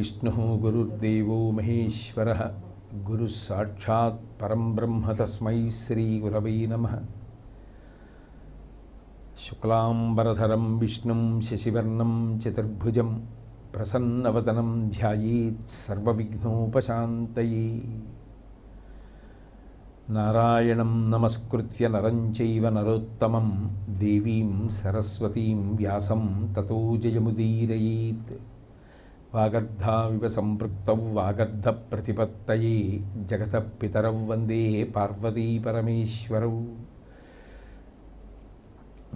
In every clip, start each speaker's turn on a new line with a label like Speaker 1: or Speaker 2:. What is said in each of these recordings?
Speaker 1: विष्णुः गुरुर्देवो महेश्वरः परं ब्रह्म तस्मै श्रीगुरवे नमः शुक्लाम्बरधरं विष्णुं शशिवर्णं चतुर्भुजं प्रसन्नवदनं ध्यायेत् सर्वविघ्नोपशान्तये नारायणं नमस्कृत्य नरं चैव नरोत्तमं देवीं सरस्वतीं व्यासं ततो जयमुदीरयेत् వాగర్ధావివ సంపృక్త వాగద్ధ ప్రతిపత్తయే జగత పితరౌ వందే పార్వతీ పరమేశ్వరౌ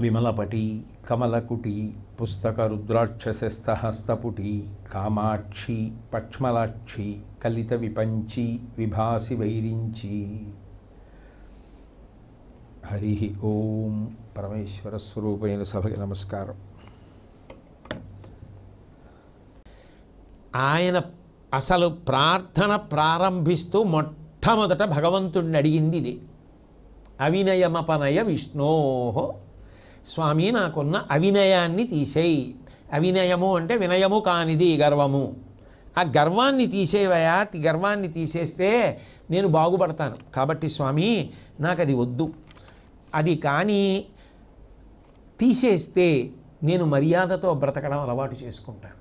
Speaker 1: విమలపటి కమలకుటి పుస్తక రుద్రాక్షశస్తహస్తపుటి కామాక్షి పక్ష్మలాక్షి కలిత విపంచి విభాసి వైరించి హరి ఓం పరమేశ్వర స్వరూపైన సభకి నమస్కారం ఆయన అసలు ప్రార్థన ప్రారంభిస్తూ
Speaker 2: మొట్టమొదట భగవంతుడిని అడిగింది ఇది అవినయమపనయ విష్ణోహో స్వామి నాకున్న అవినయాన్ని తీసేయి అవినయము అంటే వినయము కానిది గర్వము ఆ గర్వాన్ని తీసేవయా గర్వాన్ని తీసేస్తే నేను బాగుపడతాను కాబట్టి స్వామి నాకు అది వద్దు అది కానీ తీసేస్తే నేను మర్యాదతో బ్రతకడం అలవాటు చేసుకుంటాను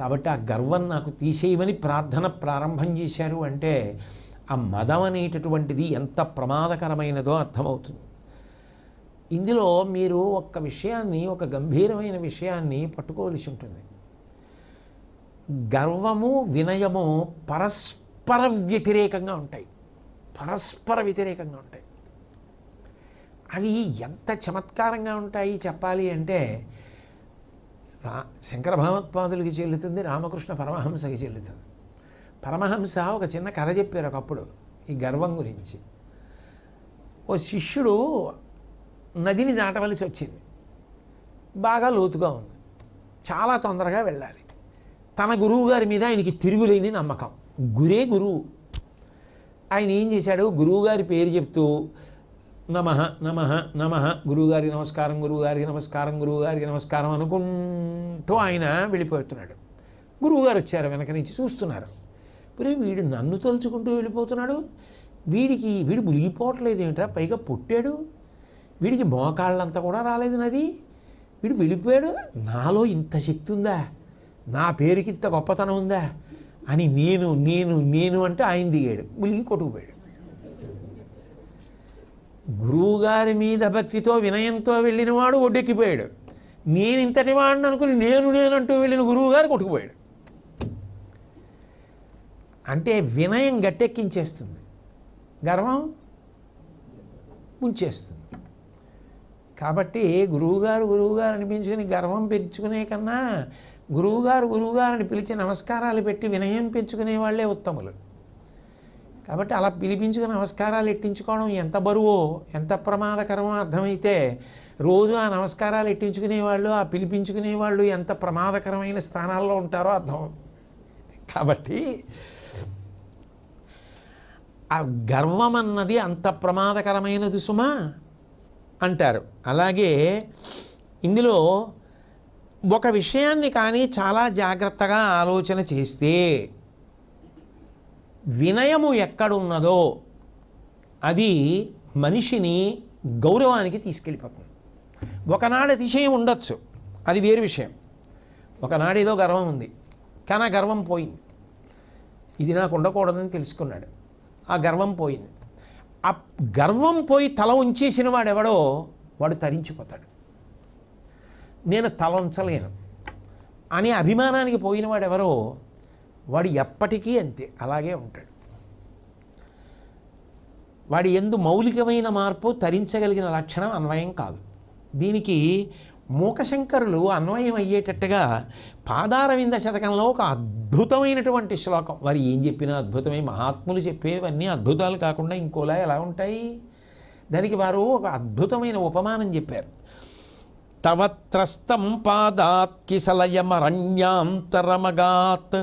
Speaker 2: కాబట్టి ఆ గర్వం నాకు తీసేయమని ప్రార్థన ప్రారంభం చేశారు అంటే ఆ మదం అనేటటువంటిది ఎంత ప్రమాదకరమైనదో అర్థమవుతుంది ఇందులో మీరు ఒక్క విషయాన్ని ఒక గంభీరమైన విషయాన్ని పట్టుకోవలసి ఉంటుంది గర్వము వినయము పరస్పర వ్యతిరేకంగా ఉంటాయి పరస్పర వ్యతిరేకంగా ఉంటాయి అవి ఎంత చమత్కారంగా ఉంటాయి చెప్పాలి అంటే రా శంకర భగవత్పాదులకి చెల్లుతుంది రామకృష్ణ పరమహంసకి చెల్లుతుంది పరమహంస ఒక చిన్న కథ చెప్పారు ఒకప్పుడు ఈ గర్వం గురించి ఓ శిష్యుడు నదిని దాటవలసి వచ్చింది బాగా లోతుగా ఉంది చాలా తొందరగా వెళ్ళాలి తన గురువు గారి మీద ఆయనకి తిరుగులేని నమ్మకం గురే గురువు ఆయన ఏం చేశాడు గురువుగారి పేరు చెప్తూ నమ నమ నమ గురువుగారి నమస్కారం గురువుగారికి నమస్కారం గురువుగారికి నమస్కారం అనుకుంటూ ఆయన వెళ్ళిపోతున్నాడు గురువుగారు వచ్చారు వెనక నుంచి చూస్తున్నారు మరి వీడు నన్ను తలుచుకుంటూ వెళ్ళిపోతున్నాడు వీడికి వీడు మునిగిపోవట్లేదు ఏమిటా పైగా పుట్టాడు వీడికి మోకాళ్ళంతా కూడా రాలేదు నది వీడు వెళ్ళిపోయాడు నాలో ఇంత శక్తి ఉందా నా పేరుకి ఇంత గొప్పతనం ఉందా అని నేను నేను నేను అంటే ఆయన దిగాడు మునిగి కొట్టుకుపోయాడు గురువుగారి మీద భక్తితో వినయంతో వెళ్ళినవాడు ఒడ్డెక్కిపోయాడు నేను ఇంతటి వాడిని అనుకుని నేను నేనంటూ వెళ్ళిన గురువుగారు కొట్టుకుపోయాడు అంటే వినయం గట్టెక్కించేస్తుంది గర్వం ముంచేస్తుంది కాబట్టి గురువుగారు గురువుగారు అనిపించుకుని గర్వం పెంచుకునే కన్నా గురువుగారు గురువుగారు అని పిలిచి నమస్కారాలు పెట్టి వినయం పెంచుకునే వాళ్ళే ఉత్తములు కాబట్టి అలా పిలిపించుకుని నమస్కారాలు ఎట్టించుకోవడం ఎంత బరువో ఎంత ప్రమాదకరమో అర్థమైతే రోజు ఆ నమస్కారాలు ఎట్టించుకునే వాళ్ళు ఆ పిలిపించుకునే వాళ్ళు ఎంత ప్రమాదకరమైన స్థానాల్లో ఉంటారో అర్థం కాబట్టి ఆ గర్వం అన్నది అంత ప్రమాదకరమైనది సుమా అంటారు అలాగే ఇందులో ఒక విషయాన్ని కానీ చాలా జాగ్రత్తగా ఆలోచన చేస్తే వినయము ఎక్కడున్నదో అది మనిషిని గౌరవానికి తీసుకెళ్ళిపోతుంది ఒకనాడు అతిశయం ఉండొచ్చు అది వేరు విషయం ఒకనాడు ఏదో గర్వం ఉంది కానీ ఆ గర్వం పోయింది ఇది నాకు ఉండకూడదని తెలుసుకున్నాడు ఆ గర్వం పోయింది ఆ గర్వం పోయి తల ఉంచేసిన వాడెవడో వాడు తరించిపోతాడు నేను తల ఉంచలేను అనే అభిమానానికి పోయిన వాడెవరో వాడు ఎప్పటికీ అంతే అలాగే ఉంటాడు వాడి ఎందు మౌలికమైన మార్పు తరించగలిగిన లక్షణం అన్వయం కాదు దీనికి మూకశంకరులు అన్వయం అయ్యేటట్టుగా పాదారవింద శతకంలో ఒక అద్భుతమైనటువంటి శ్లోకం వారు ఏం చెప్పినా అద్భుతమై మహాత్ములు చెప్పేవన్నీ అద్భుతాలు కాకుండా ఇంకోలా ఎలా ఉంటాయి దానికి వారు ఒక అద్భుతమైన ఉపమానం చెప్పారు తవత్రస్తం పాదాత్ కిసలయమరణ్యాంతరమగాత్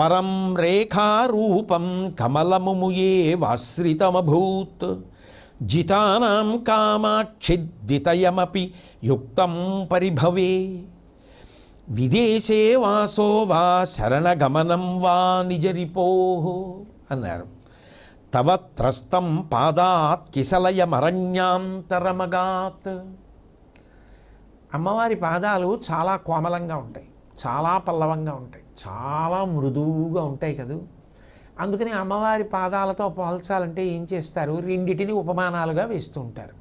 Speaker 2: పరం రేఖారూపం కమలముముయే వాశ్రితమభూత్ జితానాం కామాక్షిద్దితయమపి యుక్తం పరిభవే విదేశే వాసో వా శరణగమనం వా నిజరిపో అన్నారు తవ త్రస్తం పాదాత్ కిసలయమరణ్యాంతరమగాత్ అమ్మవారి పాదాలు చాలా కోమలంగా ఉంటాయి చాలా పల్లవంగా ఉంటాయి చాలా మృదువుగా ఉంటాయి కదూ అందుకని అమ్మవారి పాదాలతో పోల్చాలంటే ఏం చేస్తారు రెండిటిని ఉపమానాలుగా వేస్తూ ఉంటారు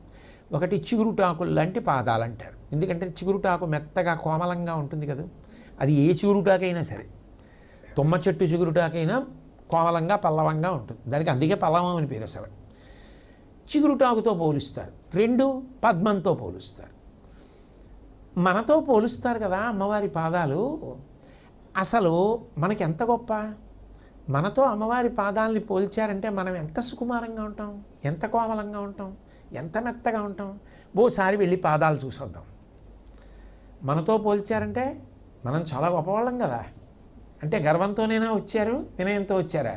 Speaker 2: ఒకటి చిగురుటాకులు లాంటి పాదాలు అంటారు ఎందుకంటే చిగురుటాకు మెత్తగా కోమలంగా ఉంటుంది కదా అది ఏ చిగురుటాకైనా సరే తుమ్మ చెట్టు చిగురుటాకైనా కోమలంగా పల్లవంగా ఉంటుంది దానికి అందుకే పల్లవం అని పేరు అసలు చిగురుటాకుతో పోలుస్తారు రెండు పద్మంతో పోలుస్తారు మనతో పోలుస్తారు కదా అమ్మవారి పాదాలు అసలు మనకి ఎంత గొప్ప మనతో అమ్మవారి పాదాలని పోల్చారంటే మనం ఎంత సుకుమారంగా ఉంటాం ఎంత కోమలంగా ఉంటాం ఎంత మెత్తగా ఉంటాం ఓసారి వెళ్ళి పాదాలు చూసొద్దాం మనతో పోల్చారంటే మనం చాలా గొప్పవాళ్ళం కదా అంటే గర్వంతోనైనా వచ్చారు వినయంతో వచ్చారా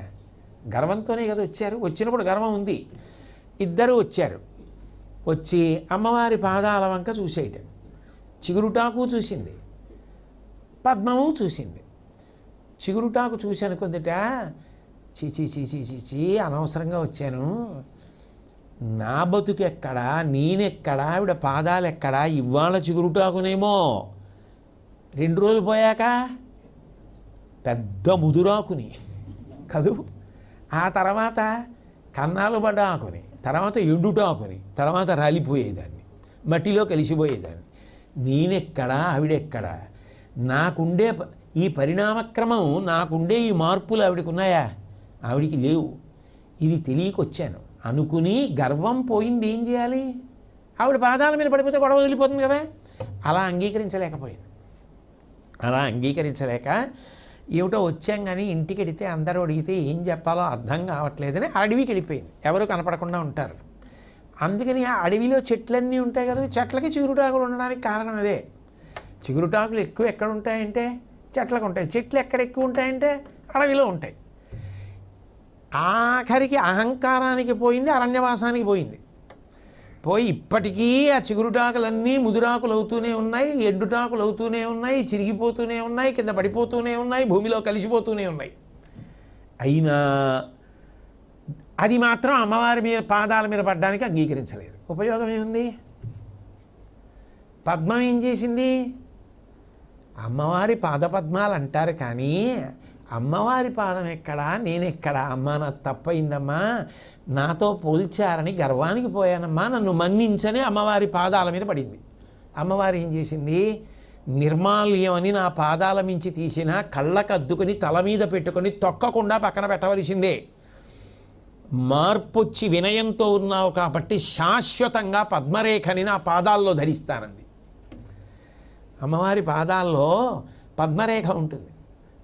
Speaker 2: గర్వంతోనే కదా వచ్చారు వచ్చినప్పుడు గర్వం ఉంది ఇద్దరు వచ్చారు వచ్చి అమ్మవారి పాదాల వంక చూసేయటం చిగురుటాకు చూసింది పద్మము చూసింది చిగురుటాకు చూశాను కొద్దిట చీచి చీచి చీచి అనవసరంగా వచ్చాను నా బతుకెక్కడా నేనెక్కడా ఆవిడ పాదాలు ఎక్కడా ఇవాళ చిగురుటాకునేమో రెండు రోజులు పోయాక పెద్ద ముదురాకుని కదూ ఆ తర్వాత కన్నాలు పడ్డ ఆకుని తర్వాత ఎండుటాకుని తర్వాత రాలిపోయేదాన్ని మట్టిలో కలిసిపోయేదాన్ని నేనెక్కడా ఆవిడెక్కడా నాకుండే ఈ పరిణామక్రమం నాకుండే ఈ మార్పులు ఆవిడకున్నాయా ఆవిడికి లేవు ఇది తెలియకొచ్చాను అనుకుని గర్వం పోయింది ఏం చేయాలి ఆవిడ పాదాల మీద పడిపోతే గొడవ వదిలిపోతుంది కదా అలా అంగీకరించలేకపోయింది అలా అంగీకరించలేక ఏమిటో వచ్చాం కానీ ఇంటికి వెడితే అందరూ అడిగితే ఏం చెప్పాలో అర్థం కావట్లేదని అడవికి వెళ్ళిపోయింది ఎవరు కనపడకుండా ఉంటారు అందుకని ఆ అడవిలో చెట్లన్నీ ఉంటాయి కదా చెట్లకి చిగురుటాకులు ఉండడానికి కారణం అదే చిగురుటాకులు ఎక్కువ ఎక్కడ ఉంటాయంటే చెట్లకు ఉంటాయి చెట్లు ఎక్కడ ఎక్కువ ఉంటాయంటే అడవిలో ఉంటాయి ఆఖరికి అహంకారానికి పోయింది అరణ్యవాసానికి పోయింది పోయి ఇప్పటికీ ఆ చిగురుటాకులన్నీ ముదురాకులు అవుతూనే ఉన్నాయి ఎండుటాకులు అవుతూనే ఉన్నాయి చిరిగిపోతూనే ఉన్నాయి కింద పడిపోతూనే ఉన్నాయి భూమిలో కలిసిపోతూనే ఉన్నాయి అయినా అది మాత్రం అమ్మవారి మీద పాదాల మీద పడ్డానికి అంగీకరించలేదు ఉపయోగం ఏముంది పద్మం ఏం చేసింది అమ్మవారి పాదపద్మాలు అంటారు కానీ అమ్మవారి పాదం ఎక్కడా నేను ఎక్కడా అమ్మా నాకు తప్పయిందమ్మా నాతో పోల్చారని గర్వానికి పోయానమ్మా నన్ను మన్నించని అమ్మవారి పాదాల మీద పడింది అమ్మవారు ఏం చేసింది నిర్మాల్యం అని నా పాదాల మించి తీసిన కళ్ళకద్దుకొని తల మీద పెట్టుకొని తొక్కకుండా పక్కన పెట్టవలసిందే మార్పొచ్చి వినయంతో ఉన్నావు కాబట్టి శాశ్వతంగా పద్మరేఖని నా పాదాల్లో ధరిస్తానంది అమ్మవారి పాదాల్లో పద్మరేఖ ఉంటుంది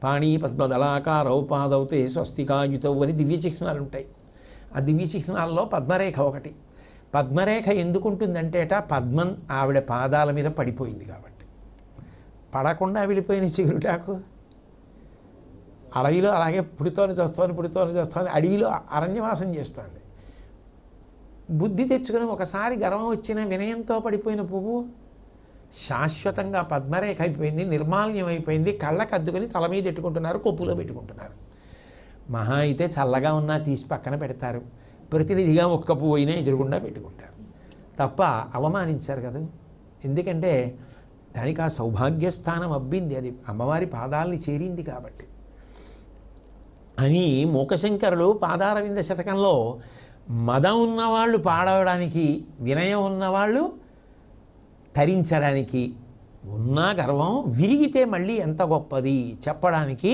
Speaker 2: పాణి పద్మదళాకారౌ పాదౌతే స్వస్తికాయుతవు అని దివ్య చిహ్నాలు ఉంటాయి ఆ దివ్య చిహ్నాల్లో పద్మరేఖ ఒకటి పద్మరేఖ ఎందుకుంటుందంటేట పద్మం ఆవిడ పాదాల మీద పడిపోయింది కాబట్టి పడకుండా వెళ్ళిపోయిన చిగురుటాకు అడవిలో అలాగే పుడితోని చేస్తాను పుడితోని చేస్తాను అడవిలో అరణ్యవాసం చేస్తుంది బుద్ధి తెచ్చుకుని ఒకసారి గర్వం వచ్చిన వినయంతో పడిపోయిన పువ్వు శాశ్వతంగా పద్మరేఖ అయిపోయింది నిర్మాల్యమైపోయింది అయిపోయింది కళ్ళకు అద్దుకుని తల మీద పెట్టుకుంటున్నారు కొప్పులో పెట్టుకుంటున్నారు మహా అయితే చల్లగా ఉన్నా తీసి పక్కన పెడతారు ప్రతినిధిగా ఒక్క పువ్వు అయినా ఎదురుగుండా పెట్టుకుంటారు తప్ప అవమానించారు కదా ఎందుకంటే దానికి ఆ సౌభాగ్యస్థానం అబ్బింది అది అమ్మవారి పాదాలని చేరింది కాబట్టి అని మూకశంకరులు పాదారవింద శతకంలో మదం ఉన్నవాళ్ళు పాడవడానికి వినయం ఉన్నవాళ్ళు తరించడానికి ఉన్నా గర్వం విరిగితే మళ్ళీ ఎంత గొప్పది చెప్పడానికి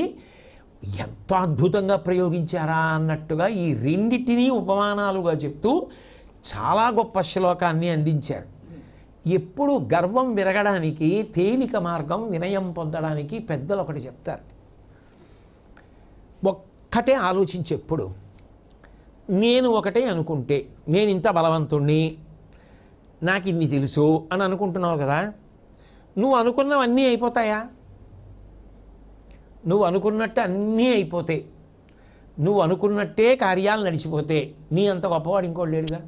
Speaker 2: ఎంత అద్భుతంగా ప్రయోగించారా అన్నట్టుగా ఈ రెండింటినీ ఉపమానాలుగా చెప్తూ చాలా గొప్ప శ్లోకాన్ని అందించారు ఎప్పుడు గర్వం విరగడానికి తేలిక మార్గం వినయం పొందడానికి పెద్దలు ఒకటి చెప్తారు ఒక్కటే ఆలోచించేప్పుడు నేను ఒకటే అనుకుంటే నేను ఇంత బలవంతుణ్ణి నాకు ఇన్ని తెలుసు అని అనుకుంటున్నావు కదా నువ్వు అనుకున్నవన్నీ అయిపోతాయా నువ్వు అనుకున్నట్టు అన్నీ అయిపోతాయి నువ్వు అనుకున్నట్టే కార్యాలు నడిచిపోతే నీ అంత గొప్పవాడు ఇంకోటి లేడుగా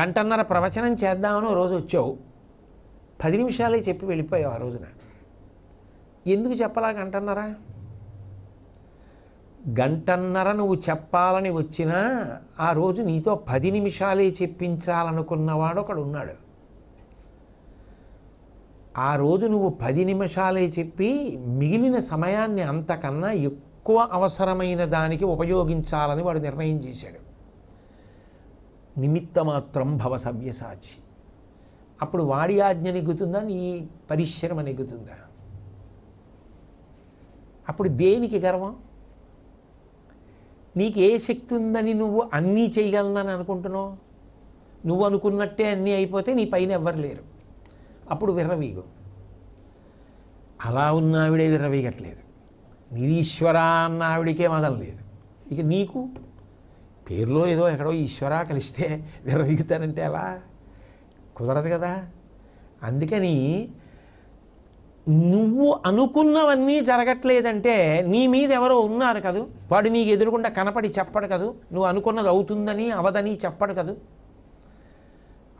Speaker 2: గంటన్నర ప్రవచనం చేద్దామని రోజు వచ్చావు పది నిమిషాలే చెప్పి వెళ్ళిపోయావు ఆ రోజున ఎందుకు చెప్పాలా గంటన్నరా గంటన్నర నువ్వు చెప్పాలని వచ్చినా ఆ రోజు నీతో పది నిమిషాలే చెప్పించాలనుకున్నవాడు ఒకడు ఉన్నాడు ఆ రోజు నువ్వు పది నిమిషాలే చెప్పి మిగిలిన సమయాన్ని అంతకన్నా ఎక్కువ అవసరమైన దానికి ఉపయోగించాలని వాడు నిర్ణయం చేశాడు నిమిత్తమాత్రం భవ సవ్యసాచి అప్పుడు వాడి ఆజ్ఞ నెగ్గుతుందా నీ పరిశ్రమ నెగ్గుతుందా అప్పుడు దేనికి గర్వం నీకు ఏ శక్తి ఉందని నువ్వు అన్నీ చేయగలనని అనుకుంటున్నావు నువ్వు అనుకున్నట్టే అన్నీ అయిపోతే నీ పైన ఎవ్వరు లేరు అప్పుడు విర్రవీగు అలా ఉన్న ఆవిడే విర్రవీగట్లేదు నిరీశ్వర అన్న ఆవిడికే మదం లేదు ఇక నీకు పేరులో ఏదో ఎక్కడో ఈశ్వర కలిస్తే విర్రవీగుతానంటే ఎలా కుదరదు కదా అందుకని నువ్వు అనుకున్నవన్నీ జరగట్లేదంటే నీ మీద ఎవరో ఉన్నారు కదూ వాడు నీకు ఎదురుకుండా కనపడి చెప్పడు కదూ నువ్వు అనుకున్నది అవుతుందని అవదని చెప్పడు కదూ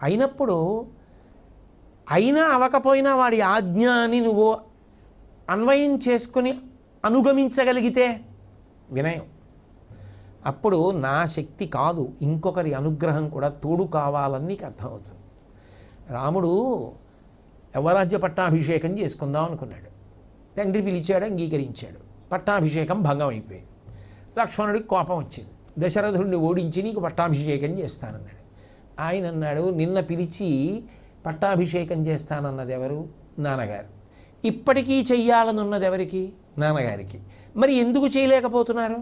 Speaker 2: అయినప్పుడు అయినా అవకపోయినా వాడి ఆజ్ఞ అని నువ్వు అన్వయం చేసుకుని అనుగమించగలిగితే వినయం అప్పుడు నా శక్తి కాదు ఇంకొకరి అనుగ్రహం కూడా తోడు కావాలని నీకు అర్థమవుతుంది రాముడు యవరాజ్య పట్టాభిషేకం చేసుకుందాం అనుకున్నాడు తండ్రి పిలిచాడు అంగీకరించాడు పట్టాభిషేకం భంగం అయిపోయింది లక్ష్మణుడికి కోపం వచ్చింది దశరథుడిని ఓడించి నీకు పట్టాభిషేకం చేస్తానన్నాడు ఆయన అన్నాడు నిన్న పిలిచి పట్టాభిషేకం చేస్తానన్నది ఎవరు నాన్నగారు ఇప్పటికీ చెయ్యాలనున్నది ఎవరికి నాన్నగారికి మరి ఎందుకు చేయలేకపోతున్నారు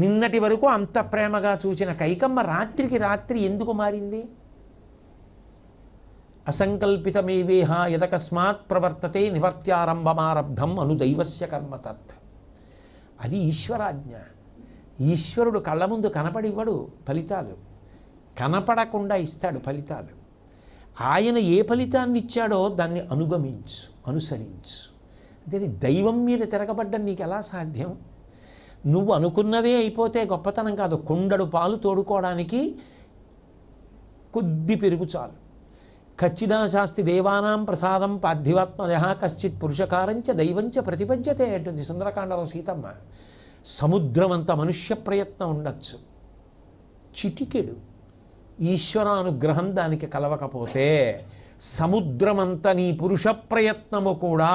Speaker 2: నిన్నటి వరకు అంత ప్రేమగా చూసిన కైకమ్మ రాత్రికి రాత్రి ఎందుకు మారింది అసంకల్పితమేవేహ యదకస్మాత్ ప్రవర్తతే నివర్త్యారంభమారబ్ధం అనుదైవస్య కర్మ తత్ అది ఈశ్వరాజ్ఞ ఈశ్వరుడు కళ్ళ ముందు కనపడివ్వడు ఫలితాలు కనపడకుండా ఇస్తాడు ఫలితాలు ఆయన ఏ ఫలితాన్ని ఇచ్చాడో దాన్ని అనుగమించు అనుసరించు అంటే దైవం మీద తిరగబడ్డం నీకు ఎలా సాధ్యం నువ్వు అనుకున్నవే అయిపోతే గొప్పతనం కాదు కుండడు పాలు తోడుకోవడానికి కొద్ది పెరుగు చాలు ఖచ్చిదాశాస్తి దేవానాం ప్రసాదం పార్థివాత్మయ కశ్చిత్ పురుషకారంచ దైవంచ ప్రతిపద్యతే అంటుంది సుందరకాండలో సీతమ్మ సముద్రమంత మనుష్య ప్రయత్నం ఉండొచ్చు చిటికెడు ఈశ్వరానుగ్రహం దానికి కలవకపోతే సముద్రమంత నీ పురుష ప్రయత్నము కూడా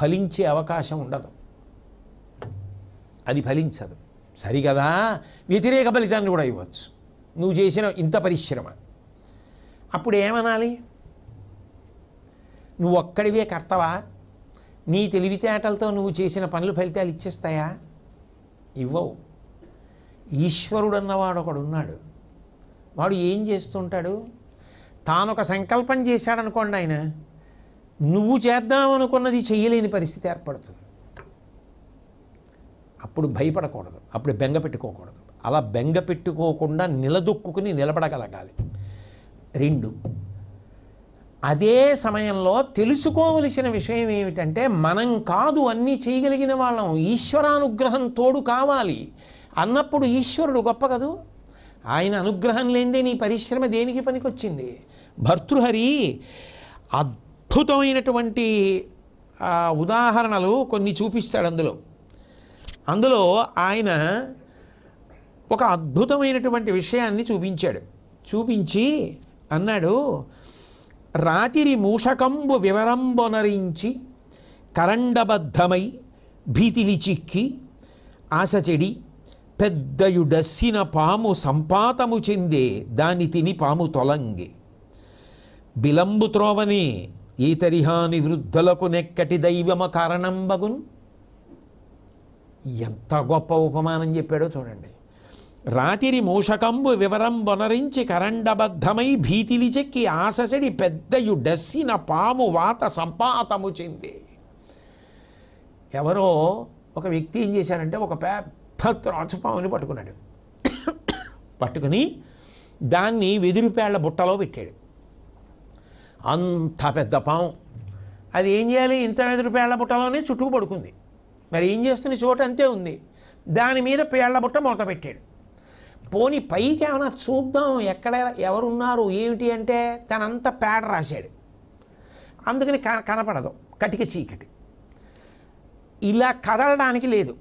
Speaker 2: ఫలించే అవకాశం ఉండదు అది ఫలించదు సరికదా వ్యతిరేక ఫలితాన్ని కూడా ఇవ్వచ్చు నువ్వు చేసిన ఇంత పరిశ్రమ అప్పుడు ఏమనాలి నువ్వు ఒక్కడివే కర్తవా నీ తెలివితేటలతో నువ్వు చేసిన పనులు ఫలితాలు ఇచ్చేస్తాయా ఇవ్వవు ఈశ్వరుడు అన్నవాడు ఒకడున్నాడు వాడు ఏం చేస్తుంటాడు తానొక సంకల్పం చేశాడనుకోండి ఆయన నువ్వు చేద్దామనుకున్నది చేయలేని పరిస్థితి ఏర్పడుతుంది అప్పుడు భయపడకూడదు అప్పుడు బెంగ పెట్టుకోకూడదు అలా బెంగ పెట్టుకోకుండా నిలదొక్కుని నిలబడగలగాలి రెండు అదే సమయంలో తెలుసుకోవలసిన విషయం ఏమిటంటే మనం కాదు అన్నీ చేయగలిగిన వాళ్ళం ఈశ్వరానుగ్రహం తోడు కావాలి అన్నప్పుడు ఈశ్వరుడు గొప్ప కదూ ఆయన అనుగ్రహం లేనిదే నీ పరిశ్రమ దేనికి పనికొచ్చింది భర్తృహరి అద్భుతమైనటువంటి ఉదాహరణలు కొన్ని చూపిస్తాడు అందులో అందులో ఆయన ఒక అద్భుతమైనటువంటి విషయాన్ని చూపించాడు చూపించి అన్నాడు రాతిరి మూషకంబు వివరంబొనరించి కరండబద్ధమై భీతిలి చిక్కి ఆశచెడి పెద్దయుడస్సిన పాము సంపాతము చెందే దాని తిని పాము తొలంగి బిలంబు త్రోవని ఈతరిహాని వృద్ధులకు నెక్కటి దైవమ కారణం బగున్ ఎంత గొప్ప ఉపమానం చెప్పాడో చూడండి రాతిరి మూషకంబు బొనరించి కరండబద్ధమై భీతిలి చెక్కి ఆశసడి పెద్దయు డస్సిన పాము వాత సంపాతము చెంది ఎవరో ఒక వ్యక్తి ఏం చేశారంటే ఒక పెద్ద త్రాచుపాముని పట్టుకున్నాడు పట్టుకుని దాన్ని వెదురుపేళ్ల బుట్టలో పెట్టాడు అంత పెద్ద పాము అది ఏం చేయాలి ఇంత వెదురుపేళ్ల బుట్టలోనే చుట్టూ పడుకుంది మరి ఏం చేస్తున్న చోట అంతే ఉంది దాని మీద పేళ్ల బుట్ట మూత పెట్టాడు పోని పైకి ఏమైనా చూద్దాం ఎక్కడ ఎవరున్నారు ఏమిటి అంటే తనంత పేడ రాశాడు అందుకని కనపడదు కటిక చీకటి ఇలా కదలడానికి లేదు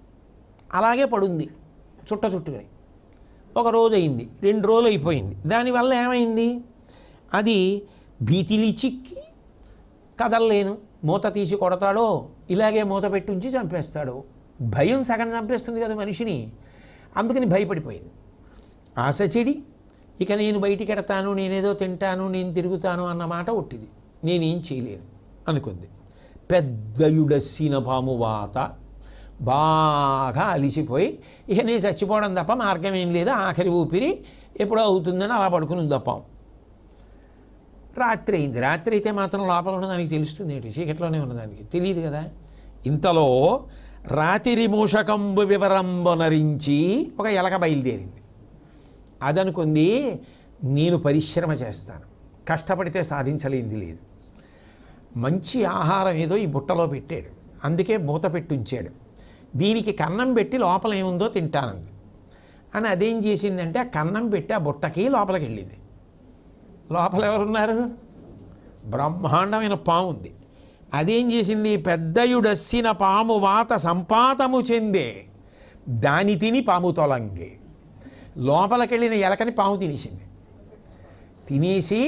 Speaker 2: అలాగే పడుంది చుట్ట చుట్టుకుని ఒక రోజు అయింది రెండు రోజులు అయిపోయింది దానివల్ల ఏమైంది అది భీతిలి చిక్కి కదలలేను మూత తీసి కొడతాడో ఇలాగే మూత పెట్టి ఉంచి చంపేస్తాడో భయం సగం చంపేస్తుంది కదా మనిషిని అందుకని భయపడిపోయింది ఆశ చెడి ఇక నేను బయటికి ఎడతాను నేనేదో తింటాను నేను తిరుగుతాను అన్నమాట ఒట్టిది నేనేం చేయలేను అనుకుంది పెద్దయుడసిన పామువాత బాగా అలిసిపోయి ఇక నేను చచ్చిపోవడం తప్ప మార్గం ఏం లేదు ఆఖరి ఊపిరి ఎప్పుడో అవుతుందని అలా పడుకుని తప్పాం రాత్రి అయింది రాత్రి అయితే మాత్రం లోపల ఉన్న దానికి తెలుస్తుంది ఏంటి చీకట్లోనే ఉన్నదానికి తెలియదు కదా ఇంతలో రాతిరి మూషకంబు నరించి ఒక ఎలక బయలుదేరింది అదనుకుంది నేను పరిశ్రమ చేస్తాను కష్టపడితే సాధించలేంది లేదు మంచి ఆహారం ఏదో ఈ బుట్టలో పెట్టాడు అందుకే మూత పెట్టి ఉంచాడు దీనికి కన్నం పెట్టి లోపల ఏముందో తింటానంది అని అదేం చేసిందంటే ఆ కన్నం పెట్టి ఆ బుట్టకి లోపలికి వెళ్ళింది లోపల ఎవరున్నారు బ్రహ్మాండమైన పాము ఉంది అదేం చేసింది పెద్దయుడస్సిన పాము వాత సంపాతము చెందే దాని తిని పాము తొలంగే లోపలికెళ్ళిన ఎలకని పాము తినేసింది తినేసి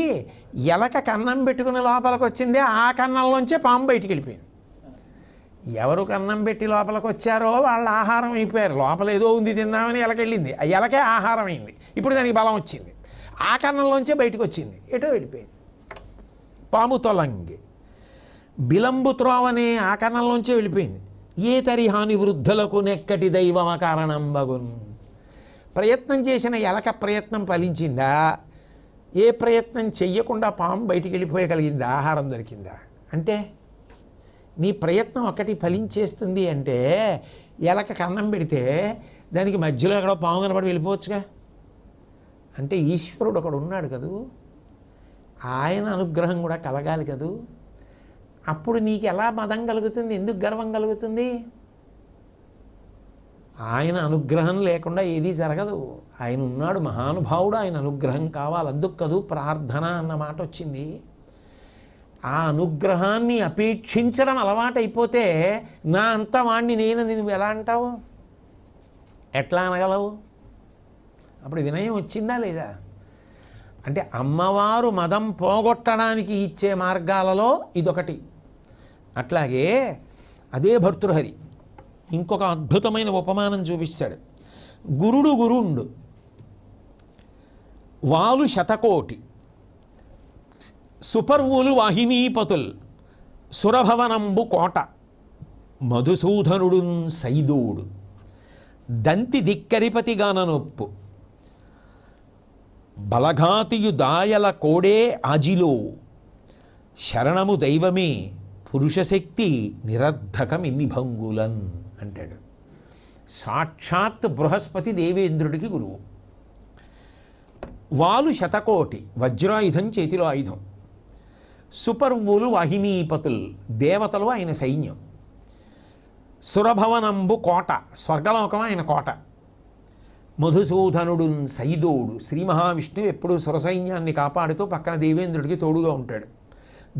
Speaker 2: ఎలక కన్నం పెట్టుకుని లోపలికి వచ్చింది ఆ కన్నంలోంచే పాము బయటికి వెళ్ళిపోయింది ఎవరు కన్నం పెట్టి లోపలికి వచ్చారో వాళ్ళ ఆహారం అయిపోయారు లోపల ఏదో ఉంది తిందామని ఎలకెళ్ళింది ఆ ఎలకే ఆహారం అయింది ఇప్పుడు దానికి బలం వచ్చింది ఆ కన్నంలోంచే బయటకు వచ్చింది ఎటో వెళ్ళిపోయింది పాము తొలంగి బిలంబు త్రోవనే ఆ కన్నంలోంచే వెళ్ళిపోయింది ఏ తరి హాని వృద్ధులకు నెక్కటి దైవమ కారణం బగును ప్రయత్నం చేసిన ఎలక ప్రయత్నం ఫలించిందా ఏ ప్రయత్నం చెయ్యకుండా పాము బయటికి వెళ్ళిపోయగలిగిందా ఆహారం దొరికిందా అంటే నీ ప్రయత్నం ఒకటి ఫలించేస్తుంది అంటే ఎలక కన్నం పెడితే దానికి మధ్యలో ఎక్కడో పాము కనబడి వెళ్ళిపోవచ్చుగా అంటే ఈశ్వరుడు ఒకడు ఉన్నాడు కదూ ఆయన అనుగ్రహం కూడా కలగాలి కదూ అప్పుడు నీకు ఎలా మదం కలుగుతుంది ఎందుకు గర్వం కలుగుతుంది ఆయన అనుగ్రహం లేకుండా ఏదీ జరగదు ఆయన ఉన్నాడు మహానుభావుడు ఆయన అనుగ్రహం కావాలి అద్దుక్కదు ప్రార్థన మాట వచ్చింది ఆ అనుగ్రహాన్ని అపేక్షించడం అలవాటైపోతే నా అంత వాణ్ణి నేను నువ్వు ఎలా అంటావు ఎట్లా అనగలవు అప్పుడు వినయం వచ్చిందా లేదా అంటే అమ్మవారు మదం పోగొట్టడానికి ఇచ్చే మార్గాలలో ఇదొకటి అట్లాగే అదే భర్తృహరి ఇంకొక అద్భుతమైన ఉపమానం చూపిస్తాడు గురుడు గురుండు వాలు శతకోటి సుపర్వులు వాహినీపతుల్ సురభవనంబు కోట మధుసూధనుడు సైదోడు దంతి దిక్కరిపతిగాన నొప్పు బలఘాతియు దాయల కోడే అజిలో శరణము దైవమే పురుషశక్తి నిరర్ధకమిన్ని భంగులన్ అంటాడు సాక్షాత్ బృహస్పతి దేవేంద్రుడికి గురువు వాలు శతకోటి వజ్రాయుధం చేతిలో ఆయుధం సుపర్వులు వాహినీపతులు దేవతలు ఆయన సైన్యం సురభవనంబు కోట స్వర్గలోకం ఆయన కోట మధుసూధనుడు సైదోడు శ్రీ మహావిష్ణువు ఎప్పుడూ సురసైన్యాన్ని కాపాడుతూ పక్కన దేవేంద్రుడికి తోడుగా ఉంటాడు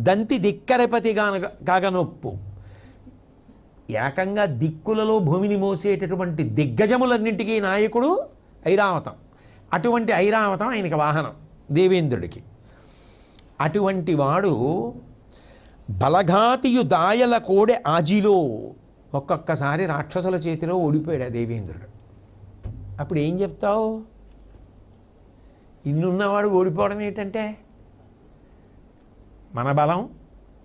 Speaker 2: దంతి దిక్కరపతి కాగనొప్పు ఏకంగా దిక్కులలో భూమిని మోసేటటువంటి దిగ్గజములన్నింటికీ నాయకుడు ఐరావతం అటువంటి ఐరావతం ఆయనకి వాహనం దేవేంద్రుడికి అటువంటి వాడు బలఘాతియు దాయల కోడె ఆజిలో ఒక్కొక్కసారి రాక్షసుల చేతిలో ఓడిపోయాడు దేవేంద్రుడు అప్పుడు ఏం చెప్తావు ఇన్నున్నవాడు ఓడిపోవడం ఏంటంటే మన బలం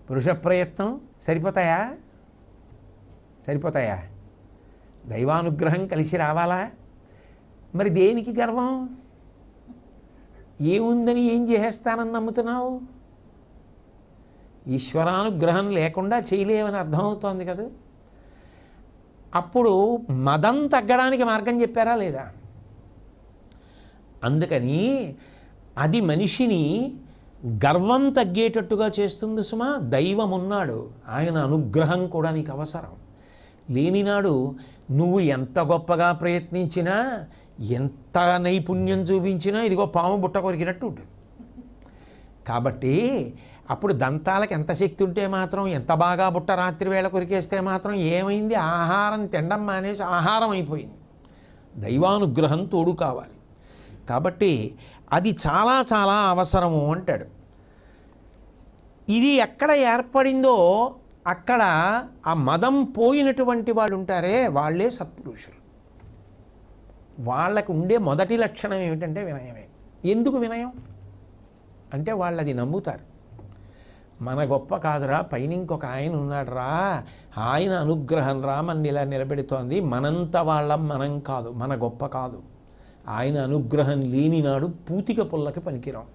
Speaker 2: పురుష ప్రయత్నం సరిపోతాయా సరిపోతాయా దైవానుగ్రహం కలిసి రావాలా మరి దేనికి గర్వం ఏముందని ఏం చేసేస్తానని నమ్ముతున్నావు ఈశ్వరానుగ్రహం లేకుండా చేయలేవని అర్థమవుతోంది కదా అప్పుడు మదం తగ్గడానికి మార్గం చెప్పారా లేదా అందుకని అది మనిషిని గర్వం తగ్గేటట్టుగా చేస్తుంది సుమా దైవం ఉన్నాడు ఆయన అనుగ్రహం కూడా నీకు అవసరం లేనినాడు నువ్వు ఎంత గొప్పగా ప్రయత్నించినా ఎంత నైపుణ్యం చూపించినా ఇదిగో పాము బుట్ట కొరికినట్టు ఉంటుంది కాబట్టి అప్పుడు దంతాలకు ఎంత శక్తి ఉంటే మాత్రం ఎంత బాగా బుట్ట రాత్రి వేళ కొరికేస్తే మాత్రం ఏమైంది ఆహారం తినడం మానేసి ఆహారం అయిపోయింది దైవానుగ్రహం తోడు కావాలి కాబట్టి అది చాలా చాలా అవసరము అంటాడు ఇది ఎక్కడ ఏర్పడిందో అక్కడ ఆ మదం పోయినటువంటి వాళ్ళు ఉంటారే వాళ్ళే సత్పురుషులు వాళ్ళకు ఉండే మొదటి లక్షణం ఏమిటంటే వినయమే ఎందుకు వినయం అంటే వాళ్ళు అది నమ్ముతారు మన గొప్ప కాదురా పైన ఇంకొక ఆయన ఉన్నాడు రా ఆయన అనుగ్రహం రా మన ఇలా నిలబెడుతోంది మనంత వాళ్ళం మనం కాదు మన గొప్ప కాదు ఆయన అనుగ్రహం లేని నాడు పూతిక పుల్లకి పనికిరాం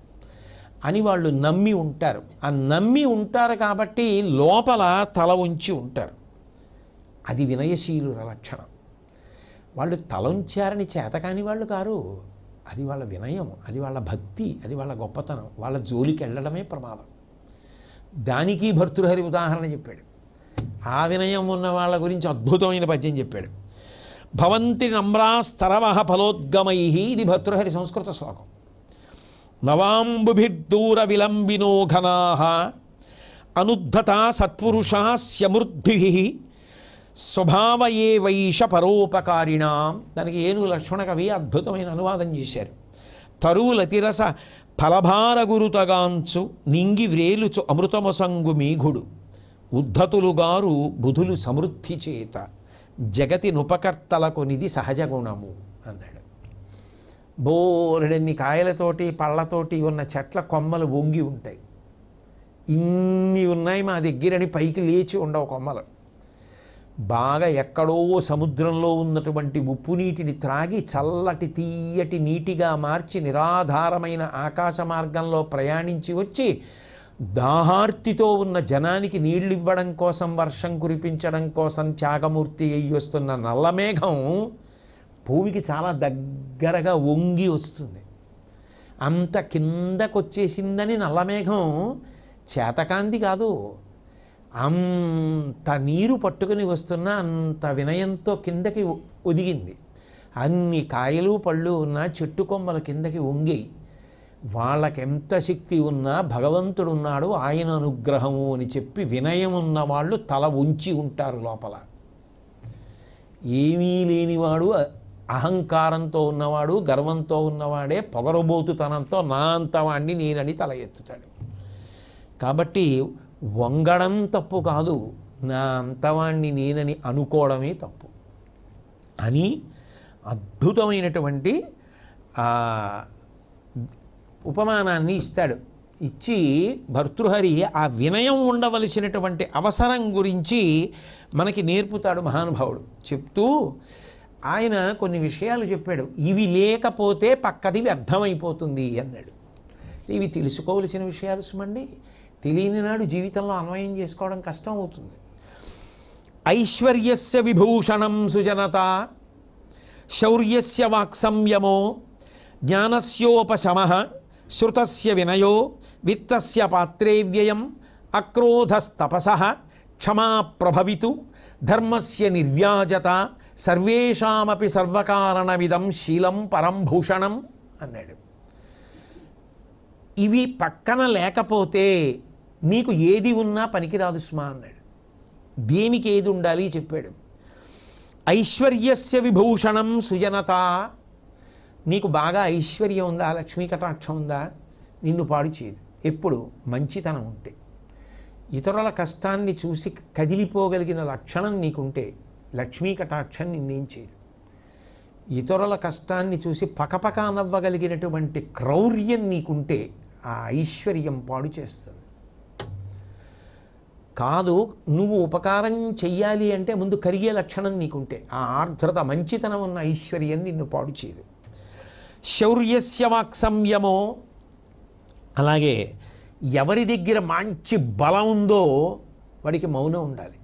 Speaker 2: అని వాళ్ళు నమ్మి ఉంటారు ఆ నమ్మి ఉంటారు కాబట్టి లోపల తల ఉంచి ఉంటారు అది వినయశీలుల లక్షణం వాళ్ళు తల ఉంచారని చేతకాని వాళ్ళు కారు అది వాళ్ళ వినయం అది వాళ్ళ భక్తి అది వాళ్ళ గొప్పతనం వాళ్ళ జోలికి వెళ్ళడమే ప్రమాదం దానికి భర్తృహరి ఉదాహరణ చెప్పాడు ఆ వినయం ఉన్న వాళ్ళ గురించి అద్భుతమైన పద్యం చెప్పాడు భవంతి నమ్రా స్తరవహ ఫలోద్గమై ఇది భర్తృహరి సంస్కృత శ్లోకం నవాంబుభిర్దూర విలంబినో ఘనా అనుద్ధత సత్పురుషాస్యమృద్ధి స్వభావయే వైష పరోపకారిణ దానికి ఏనుగు లక్ష్మణ కవి అద్భుతమైన అనువాదం చేశారు తరువులతిరస ఫలభారగురుతగాంచు నింగి వ్రేలుచు అమృతమసంగు మీఘుడు ఉద్ధతులుగారు బుధులు సమృద్ధి చేత నుపకర్తలకు నిధి సహజ గుణము అన్నాడు బోరెడన్ని కాయలతోటి పళ్ళతోటి ఉన్న చెట్ల కొమ్మలు వంగి ఉంటాయి ఇన్ని ఉన్నాయి మా దగ్గరని పైకి లేచి ఉండవు కొమ్మలు బాగా ఎక్కడో సముద్రంలో ఉన్నటువంటి ఉప్పు నీటిని త్రాగి చల్లటి తీయటి నీటిగా మార్చి నిరాధారమైన ఆకాశ మార్గంలో ప్రయాణించి వచ్చి దాహార్తితో ఉన్న జనానికి నీళ్ళివ్వడం కోసం వర్షం కురిపించడం కోసం త్యాగమూర్తి అయ్యి వస్తున్న నల్లమేఘం భూమికి చాలా దగ్గరగా వంగి వస్తుంది అంత కిందకొచ్చేసిందని నల్లమేఘం చేతకాంతి కాదు అంత నీరు పట్టుకుని వస్తున్న అంత వినయంతో కిందకి ఒదిగింది అన్ని కాయలు పళ్ళు ఉన్న చెట్టు కొమ్మల కిందకి వాళ్ళకి వాళ్ళకెంత శక్తి ఉన్నా భగవంతుడున్నాడు ఆయన అనుగ్రహము అని చెప్పి వినయం ఉన్న వాళ్ళు తల ఉంచి ఉంటారు లోపల ఏమీ లేనివాడు అహంకారంతో ఉన్నవాడు గర్వంతో ఉన్నవాడే పొగరబోతుతనంతో నా అంతవాణ్ణి నేనని తల ఎత్తుతాడు కాబట్టి వంగడం తప్పు కాదు నా అంతవాణ్ణి నేనని అనుకోవడమే తప్పు అని అద్భుతమైనటువంటి ఉపమానాన్ని ఇస్తాడు ఇచ్చి భర్తృహరి ఆ వినయం ఉండవలసినటువంటి అవసరం గురించి మనకి నేర్పుతాడు మహానుభావుడు చెప్తూ ఆయన కొన్ని విషయాలు చెప్పాడు ఇవి లేకపోతే పక్కది వ్యర్థమైపోతుంది అన్నాడు ఇవి తెలుసుకోవలసిన విషయాలు సుమండి తెలియని నాడు జీవితంలో అన్వయం చేసుకోవడం కష్టం అవుతుంది ఐశ్వర్యస్య విభూషణం సుజనత శౌర్యస్య వాక్సంయమో జ్ఞానస్యోపశమ శృతస్య వినయో విత్తస్య పాత్రే వ్యయం అక్రోధస్తపస క్షమా ప్రభవితు ధర్మస్య నిర్వ్యాజత సర్వేషామపి సర్వకారణమిదం శీలం పరం భూషణం అన్నాడు ఇవి పక్కన లేకపోతే నీకు ఏది ఉన్నా పనికిరాదు స్మా అన్నాడు దేనికి ఏది ఉండాలి చెప్పాడు ఐశ్వర్యస్య విభూషణం సుజనత నీకు బాగా ఐశ్వర్యం ఉందా లక్ష్మీ కటాక్షం ఉందా నిన్ను పాడు చేయదు ఎప్పుడు మంచితనం ఉంటే ఇతరుల కష్టాన్ని చూసి కదిలిపోగలిగిన లక్షణం నీకుంటే లక్ష్మీ కటాక్షం నిన్నేం ఇతరుల కష్టాన్ని చూసి పకపక నవ్వగలిగినటువంటి క్రౌర్యం నీకుంటే ఆ ఐశ్వర్యం పాడు చేస్తుంది కాదు నువ్వు ఉపకారం చెయ్యాలి అంటే ముందు కరిగే లక్షణం నీకుంటే ఆ ఆర్ద్రత మంచితనం ఉన్న ఐశ్వర్యం నిన్ను పాడు చేయదు శౌర్యస్య వాక్సంయమో అలాగే ఎవరి దగ్గర మంచి బలం ఉందో వాడికి మౌనం ఉండాలి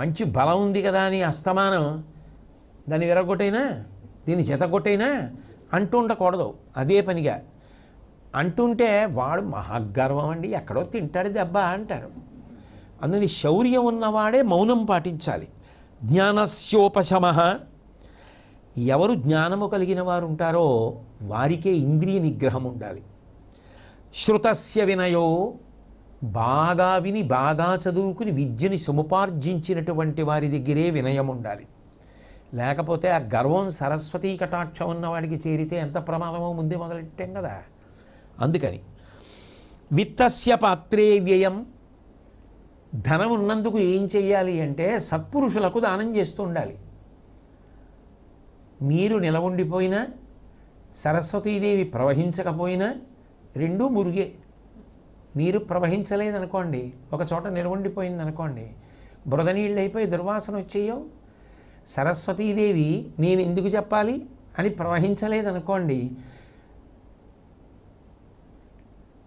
Speaker 2: మంచి బలం ఉంది కదా అని అస్తమానం దాన్ని విరగొట్టైనా దీన్ని చెతగొట్టైనా అంటూ ఉండకూడదు అదే పనిగా అంటుంటే వాడు మహాగర్వం అండి ఎక్కడో తింటాడు దెబ్బ అంటారు అందుకని శౌర్యం ఉన్నవాడే మౌనం పాటించాలి జ్ఞానస్యోపశమ ఎవరు జ్ఞానము కలిగిన వారు ఉంటారో వారికే ఇంద్రియ నిగ్రహం ఉండాలి శృతస్య వినయో బాగా విని బాగా చదువుకుని విద్యని సముపార్జించినటువంటి వారి దగ్గరే వినయం ఉండాలి లేకపోతే ఆ గర్వం సరస్వతీ కటాక్షం ఉన్నవాడికి చేరితే ఎంత ప్రమాదమో ముందే మొదలెట్టాం కదా అందుకని విత్తస్య పాత్రే వ్యయం ధనం ఉన్నందుకు ఏం చెయ్యాలి అంటే సత్పురుషులకు దానం చేస్తూ ఉండాలి నీరు నిలవుండిపోయినా సరస్వతీదేవి ప్రవహించకపోయినా రెండూ మురిగే నీరు ప్రవహించలేదనుకోండి ఒక చోట నిలవండిపోయింది అనుకోండి బురద నీళ్ళు అయిపోయి దుర్వాసన వచ్చేయో సరస్వతీదేవి నేను ఎందుకు చెప్పాలి అని ప్రవహించలేదనుకోండి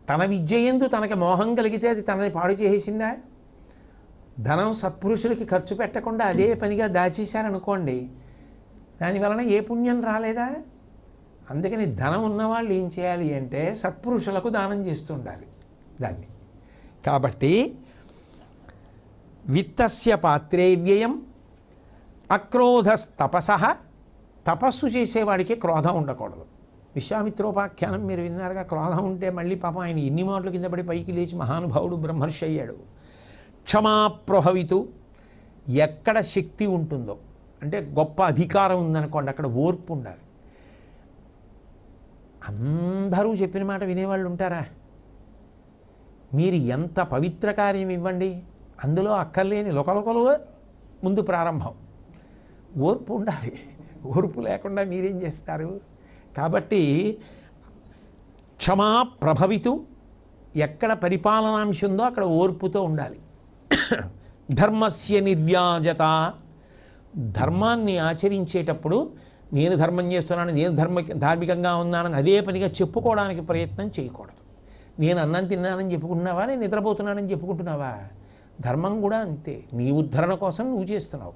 Speaker 2: తన విద్యయందు తనకి మోహం కలిగితే అది తనని పాడు చేసిందా ధనం సత్పురుషులకి ఖర్చు పెట్టకుండా అదే పనిగా దాచేశారనుకోండి దానివలన ఏ పుణ్యం రాలేదా అందుకని ధనం ఉన్నవాళ్ళు ఏం చేయాలి అంటే సత్పురుషులకు దానం చేస్తుండాలి దాన్ని కాబట్టి విత్తస్య పాత్రే వ్యయం అక్రోధస్తపస తపస్సు చేసేవాడికి క్రోధం ఉండకూడదు విశ్వామిత్రోపాఖ్యానం మీరు విన్నారుగా క్రోధం ఉంటే మళ్ళీ పాపం ఆయన ఎన్ని మాటలు కింద పడి పైకి లేచి మహానుభావుడు బ్రహ్మర్షి అయ్యాడు క్షమాప్రభవితు ఎక్కడ శక్తి ఉంటుందో అంటే గొప్ప అధికారం ఉందనుకోండి అక్కడ ఓర్పు ఉండాలి అందరూ చెప్పిన మాట వినేవాళ్ళు ఉంటారా మీరు ఎంత పవిత్ర కార్యం ఇవ్వండి అందులో అక్కర్లేని లొకలొకలు ముందు ప్రారంభం ఓర్పు ఉండాలి ఓర్పు లేకుండా మీరేం చేస్తారు కాబట్టి క్షమా ప్రభవితు ఎక్కడ పరిపాలనాంశ ఉందో అక్కడ ఓర్పుతో ఉండాలి ధర్మస్య నిర్వ్యాజత ధర్మాన్ని ఆచరించేటప్పుడు నేను ధర్మం చేస్తున్నాను నేను ధర్మ ధార్మికంగా ఉన్నానని అదే పనిగా చెప్పుకోవడానికి ప్రయత్నం చేయకూడదు నేను అన్నం తిన్నానని చెప్పుకుంటున్నావా నేను నిద్రపోతున్నానని చెప్పుకుంటున్నావా ధర్మం కూడా అంతే నీ ఉద్ధరణ కోసం నువ్వు చేస్తున్నావు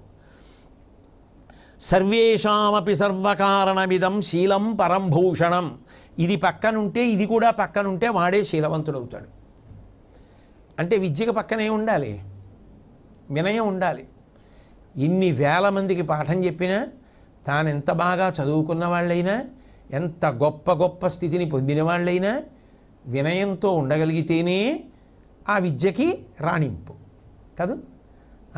Speaker 2: సర్వేషామపి సర్వకారణమిదం శీలం పరంభూషణం ఇది పక్కనుంటే ఇది కూడా పక్కనుంటే వాడే శీలవంతుడవుతాడు అంటే విద్యకు పక్కనే ఉండాలి వినయం ఉండాలి ఇన్ని వేల మందికి పాఠం చెప్పినా తాను ఎంత బాగా చదువుకున్న వాళ్ళైనా ఎంత గొప్ప గొప్ప స్థితిని పొందిన వాళ్ళైనా వినయంతో ఉండగలిగితేనే ఆ విద్యకి రాణింపు కాదు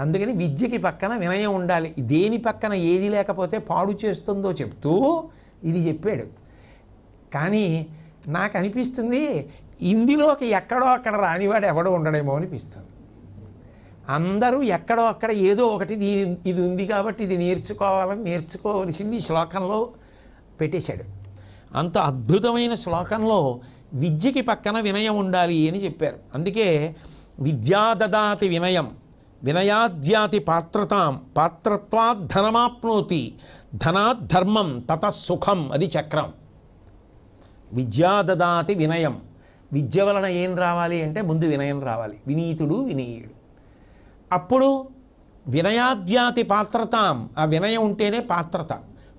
Speaker 2: అందుకని విద్యకి పక్కన వినయం ఉండాలి దేని పక్కన ఏది లేకపోతే పాడు చేస్తుందో చెప్తూ ఇది చెప్పాడు కానీ నాకు అనిపిస్తుంది ఇందులోకి ఎక్కడో అక్కడ రానివాడు ఎవడో ఉండడేమో అనిపిస్తుంది అందరూ ఎక్కడో అక్కడ ఏదో ఒకటి ఇది ఉంది కాబట్టి ఇది నేర్చుకోవాలని నేర్చుకోవలసింది శ్లోకంలో పెట్టేశాడు అంత అద్భుతమైన శ్లోకంలో విద్యకి పక్కన వినయం ఉండాలి అని చెప్పారు అందుకే విద్యాదాతి వినయం వినయాద్యాతి పాత్రతాం పాత్రత్వా ధనమాప్నోతి ధనాత్ ధర్మం తత సుఖం అది చక్రం విద్యాదదాతి వినయం విద్య వలన ఏం రావాలి అంటే ముందు వినయం రావాలి వినీతుడు వినీయుడు అప్పుడు వినయాద్యాతి పాత్రతాం ఆ వినయం ఉంటేనే పాత్రత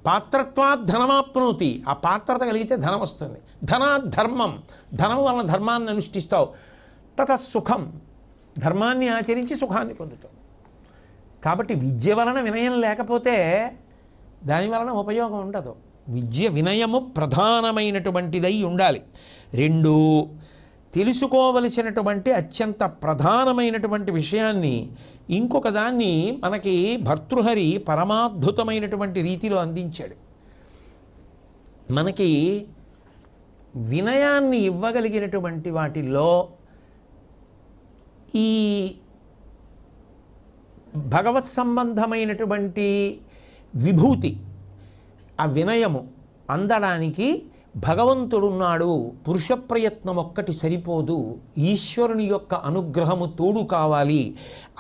Speaker 2: పాత్రత్వా ధనమాప్నోతి ఆ పాత్రత కలిగితే ధనం వస్తుంది ధనాధర్మం ధనం వలన ధర్మాన్ని అనుష్ఠిస్తావు తత సుఖం ధర్మాన్ని ఆచరించి సుఖాన్ని పొందుతావు కాబట్టి విద్య వలన వినయం లేకపోతే దాని వలన ఉపయోగం ఉండదు విద్య వినయము ప్రధానమైనటువంటిదై ఉండాలి రెండు తెలుసుకోవలసినటువంటి అత్యంత ప్రధానమైనటువంటి విషయాన్ని ఇంకొక దాన్ని మనకి భర్తృహరి పరమాద్భుతమైనటువంటి రీతిలో అందించాడు మనకి వినయాన్ని ఇవ్వగలిగినటువంటి వాటిలో ఈ భగవత్ సంబంధమైనటువంటి విభూతి ఆ వినయము అందడానికి భగవంతుడున్నాడు పురుష ప్రయత్నం ఒక్కటి సరిపోదు ఈశ్వరుని యొక్క అనుగ్రహము తోడు కావాలి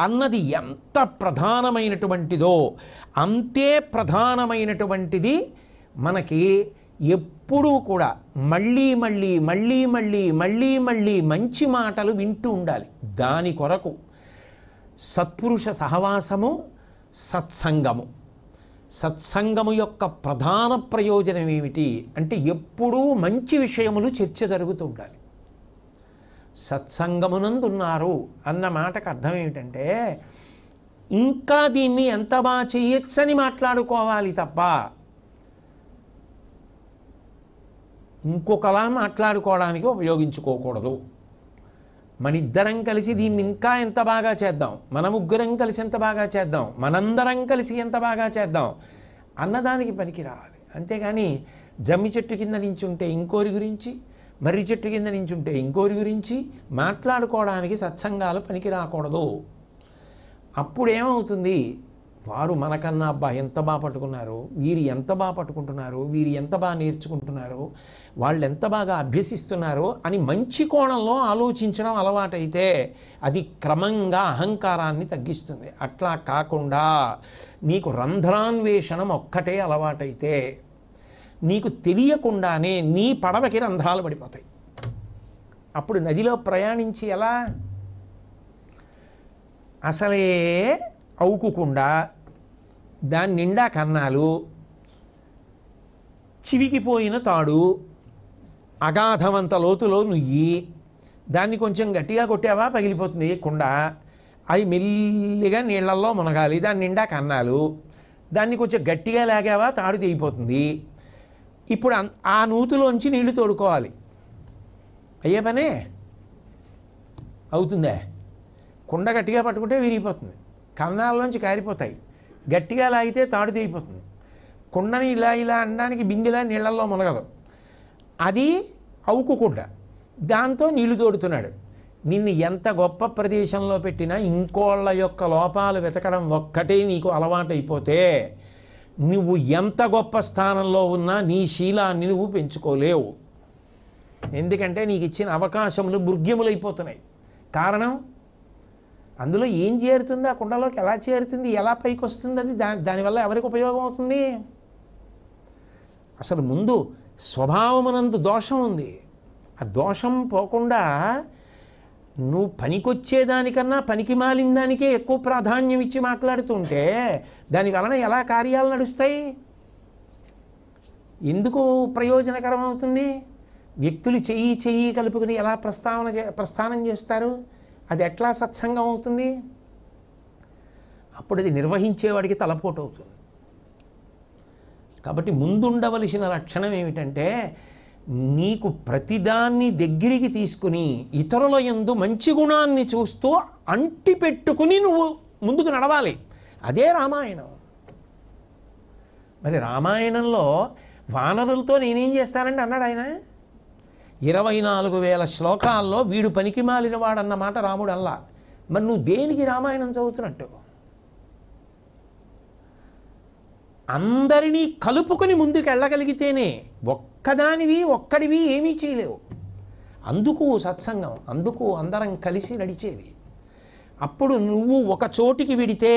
Speaker 2: అన్నది ఎంత ప్రధానమైనటువంటిదో అంతే ప్రధానమైనటువంటిది మనకి ఎప్పుడూ కూడా మళ్ళీ మళ్ళీ మళ్ళీ మళ్ళీ మళ్ళీ మళ్ళీ మంచి మాటలు వింటూ ఉండాలి దాని కొరకు సత్పురుష సహవాసము సత్సంగము సత్సంగము యొక్క ప్రధాన ప్రయోజనం ఏమిటి అంటే ఎప్పుడూ మంచి విషయములు చర్చ జరుగుతూ ఉండాలి సత్సంగమునందున్నారు అన్న మాటకు అర్థం ఏమిటంటే ఇంకా దీన్ని ఎంత బాగా చేయొచ్చని మాట్లాడుకోవాలి తప్ప ఇంకొకలా మాట్లాడుకోవడానికి ఉపయోగించుకోకూడదు మన ఇద్దరం కలిసి దీన్ని ఇంకా ఎంత బాగా చేద్దాం మన ముగ్గురం కలిసి ఎంత బాగా చేద్దాం మనందరం కలిసి ఎంత బాగా చేద్దాం అన్నదానికి పనికి రావాలి అంతేగాని జమ్మి చెట్టు కింద నించుంటే ఇంకోరి గురించి మర్రి చెట్టు కింద ఉంటే ఇంకోరి గురించి మాట్లాడుకోవడానికి సత్సంగాలు పనికి రాకూడదు అప్పుడేమవుతుంది వారు మనకన్నా అబ్బా ఎంత బాగా పట్టుకున్నారు వీరు ఎంత బాగా పట్టుకుంటున్నారు వీరు ఎంత బాగా నేర్చుకుంటున్నారు వాళ్ళు ఎంత బాగా అభ్యసిస్తున్నారో అని మంచి కోణంలో ఆలోచించడం అలవాటైతే అది క్రమంగా అహంకారాన్ని తగ్గిస్తుంది అట్లా కాకుండా నీకు రంధ్రాన్వేషణం ఒక్కటే అలవాటైతే నీకు తెలియకుండానే నీ పడవకి రంధ్రాలు పడిపోతాయి అప్పుడు నదిలో ప్రయాణించి ఎలా అసలే అవుకుకుండా దాని నిండా కన్నాలు చివికిపోయిన తాడు అగాధమంత లోతులో నుయ్యి దాన్ని కొంచెం గట్టిగా కొట్టావా పగిలిపోతుంది కుండ అవి మెల్లిగా నీళ్లల్లో మునగాలి దాని నిండా కన్నాలు దాన్ని కొంచెం గట్టిగా లాగావా తాడు తెగిపోతుంది ఇప్పుడు ఆ నూతులోంచి నీళ్లు తోడుకోవాలి అయ్యే పనే అవుతుందా కుండ గట్టిగా పట్టుకుంటే విరిగిపోతుంది కన్నాల్లోంచి కారిపోతాయి గట్టిగా లాగితే తాడు తెగిపోతుంది కుండని ఇలా ఇలా అనడానికి బిందెలా నీళ్ళల్లో మునగదు అది అవుకుకుండా దాంతో నీళ్లు తోడుతున్నాడు నిన్ను ఎంత గొప్ప ప్రదేశంలో పెట్టినా ఇంకోళ్ళ యొక్క లోపాలు వెతకడం ఒక్కటే నీకు అలవాటైపోతే నువ్వు ఎంత గొప్ప స్థానంలో ఉన్నా నీ శీలాన్ని నువ్వు పెంచుకోలేవు ఎందుకంటే నీకు ఇచ్చిన అవకాశములు మృగ్యములైపోతున్నాయి కారణం అందులో ఏం చేరుతుంది ఆ కుండలోకి ఎలా చేరుతుంది ఎలా పైకి వస్తుంది అది దాని దానివల్ల ఎవరికి ఉపయోగం అవుతుంది అసలు ముందు స్వభావమునందు దోషం ఉంది ఆ దోషం పోకుండా నువ్వు పనికొచ్చేదానికన్నా పనికి మాలిన దానికే ఎక్కువ ప్రాధాన్యం ఇచ్చి ఉంటే దాని వలన ఎలా కార్యాలు నడుస్తాయి ఎందుకు ప్రయోజనకరం అవుతుంది వ్యక్తులు చెయ్యి చెయ్యి కలుపుకుని ఎలా ప్రస్తావన ప్రస్థానం చేస్తారు అది ఎట్లా సత్సంగం అవుతుంది అప్పుడు అది నిర్వహించేవాడికి తలపోటు అవుతుంది కాబట్టి ముందుండవలసిన లక్షణం ఏమిటంటే నీకు ప్రతిదాన్ని దగ్గరికి తీసుకుని ఇతరుల ఎందు మంచి గుణాన్ని చూస్తూ అంటి పెట్టుకుని నువ్వు ముందుకు నడవాలి అదే రామాయణం మరి రామాయణంలో వానరులతో నేనేం చేస్తానంటే అన్నాడు ఆయన ఇరవై నాలుగు వేల శ్లోకాల్లో వీడు పనికి మాలినవాడన్నమాట రాముడు అల్లా మరి నువ్వు దేనికి రామాయణం చదువుతున్నట్టు అందరినీ కలుపుకొని ముందుకు వెళ్ళగలిగితేనే ఒక్కదానివి ఒక్కడివి ఏమీ చేయలేవు అందుకు సత్సంగం అందుకు అందరం కలిసి నడిచేది అప్పుడు నువ్వు ఒక చోటికి విడితే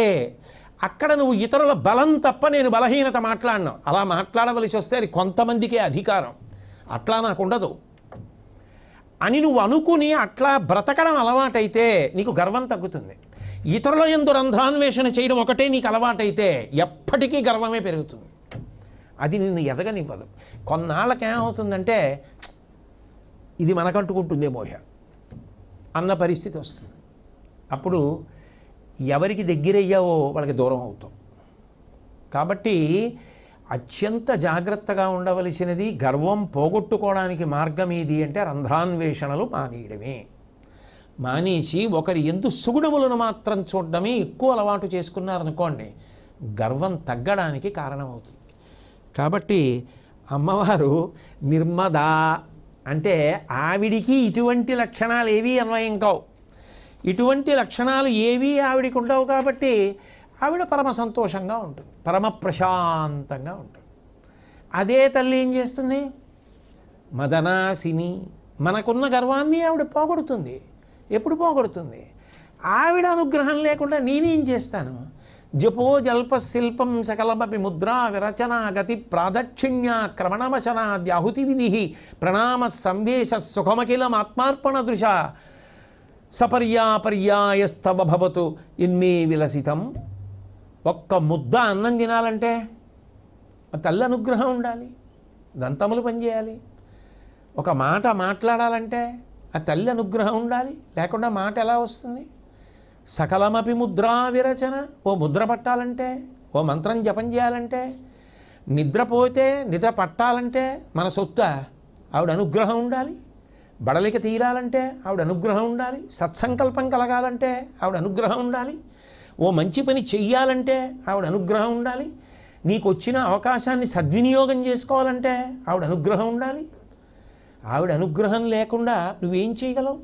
Speaker 2: అక్కడ నువ్వు ఇతరుల బలం తప్ప నేను బలహీనత మాట్లాడినా అలా మాట్లాడవలసి వస్తే అది కొంతమందికే అధికారం అట్లా నాకు ఉండదు అని నువ్వు అనుకుని అట్లా బ్రతకడం అలవాటైతే నీకు గర్వం తగ్గుతుంది ఇతరుల ఎందు రంధ్రాన్వేషణ చేయడం ఒకటే నీకు అలవాటైతే ఎప్పటికీ గర్వమే పెరుగుతుంది అది నిన్ను ఎదగనివ్వదు కొన్నాళ్ళకి ఏమవుతుందంటే ఇది మనకంటుకుంటుందే మోహ అన్న పరిస్థితి వస్తుంది అప్పుడు ఎవరికి దగ్గరయ్యావో వాళ్ళకి దూరం అవుతాం కాబట్టి అత్యంత జాగ్రత్తగా ఉండవలసినది గర్వం పోగొట్టుకోవడానికి మార్గం ఏది అంటే రంధ్రాన్వేషణలు మానేయడమే మానేసి ఒకరి ఎందు సుగుణములను మాత్రం చూడడమే ఎక్కువ అలవాటు చేసుకున్నారనుకోండి గర్వం తగ్గడానికి కారణమవుతుంది కాబట్టి అమ్మవారు నిర్మద అంటే ఆవిడికి ఇటువంటి లక్షణాలు ఏవి అన్వయం కావు ఇటువంటి లక్షణాలు ఏవి ఆవిడికి ఉండవు కాబట్టి ఆవిడ పరమ సంతోషంగా ఉంటుంది పరమ ప్రశాంతంగా ఉంటుంది అదే తల్లి ఏం చేస్తుంది మదనాసిని మనకున్న గర్వాన్ని ఆవిడ పోగొడుతుంది ఎప్పుడు పోగొడుతుంది ఆవిడ అనుగ్రహం లేకుండా నేనేం చేస్తాను జపో జల్ప శిల్పం సకలమపి ముద్రా విరచన గతి ప్రాదక్షిణ్య క్రమణవశన ద్యాహుతి విధి ప్రణామ సంవేశ సుఖమఖిలం ఆత్మార్పణ దృశ సపర్యాపర్యాయస్తవ భవతు ఇన్మే విలసితం ఒక్క ముద్ద అన్నం తినాలంటే తల్లి అనుగ్రహం ఉండాలి దంతములు పనిచేయాలి ఒక మాట మాట్లాడాలంటే ఆ తల్లి అనుగ్రహం ఉండాలి లేకుండా మాట ఎలా వస్తుంది సకలమపి ముద్రా విరచన ఓ ముద్ర పట్టాలంటే ఓ మంత్రం జపం చేయాలంటే నిద్రపోతే నిద్ర పట్టాలంటే మన సొత్త ఆవిడ అనుగ్రహం ఉండాలి బడలిక తీరాలంటే ఆవిడ అనుగ్రహం ఉండాలి సత్సంకల్పం కలగాలంటే ఆవిడ అనుగ్రహం ఉండాలి ఓ మంచి పని చెయ్యాలంటే ఆవిడ అనుగ్రహం ఉండాలి నీకు వచ్చిన అవకాశాన్ని సద్వినియోగం చేసుకోవాలంటే ఆవిడ అనుగ్రహం ఉండాలి ఆవిడ అనుగ్రహం లేకుండా నువ్వేం చేయగలవు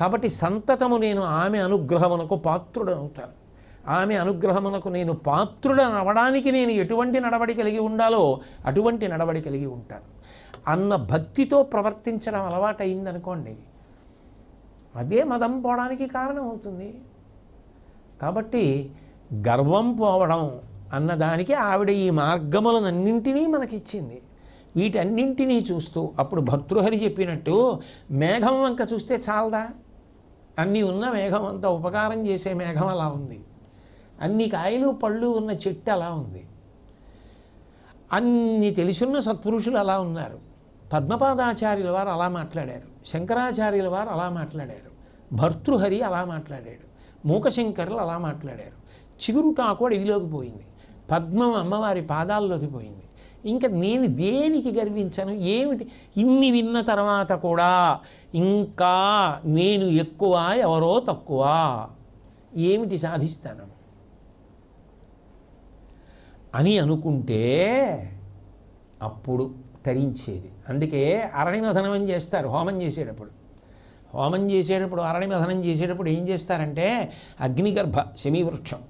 Speaker 2: కాబట్టి సంతతము నేను ఆమె అనుగ్రహమునకు పాత్రుడనవుతాను ఆమె అనుగ్రహమునకు నేను పాత్రుడనవడానికి నేను ఎటువంటి నడవడి కలిగి ఉండాలో అటువంటి నడవడి కలిగి ఉంటాను అన్న భక్తితో ప్రవర్తించడం అలవాటైందనుకోండి అదే మదం పోవడానికి కారణం అవుతుంది కాబట్టి గర్వం పోవడం అన్నదానికి ఆవిడ ఈ మార్గములనన్నింటినీ మనకిచ్చింది వీటన్నింటినీ చూస్తూ అప్పుడు భర్తృహరి చెప్పినట్టు మేఘం వంక చూస్తే చాలదా అన్నీ ఉన్న మేఘం అంత ఉపకారం చేసే మేఘం అలా ఉంది అన్ని కాయలు పళ్ళు ఉన్న చెట్టు అలా ఉంది అన్ని తెలుసున్న సత్పురుషులు అలా ఉన్నారు పద్మపాదాచార్యుల వారు అలా మాట్లాడారు శంకరాచార్యుల వారు అలా మాట్లాడారు భర్తృహరి అలా మాట్లాడాడు మూకశంకర్లు అలా మాట్లాడారు కూడా ఇదిలోకి పోయింది పద్మం అమ్మవారి పాదాల్లోకి పోయింది ఇంకా నేను దేనికి గర్వించను ఏమిటి ఇన్ని విన్న తర్వాత కూడా ఇంకా నేను ఎక్కువ ఎవరో తక్కువ ఏమిటి సాధిస్తాను అని అనుకుంటే అప్పుడు తరించేది అందుకే అరణిమధనం చేస్తారు హోమం చేసేటప్పుడు హోమం చేసేటప్పుడు మధనం చేసేటప్పుడు ఏం చేస్తారంటే అగ్నిగర్భ శమీవృక్షం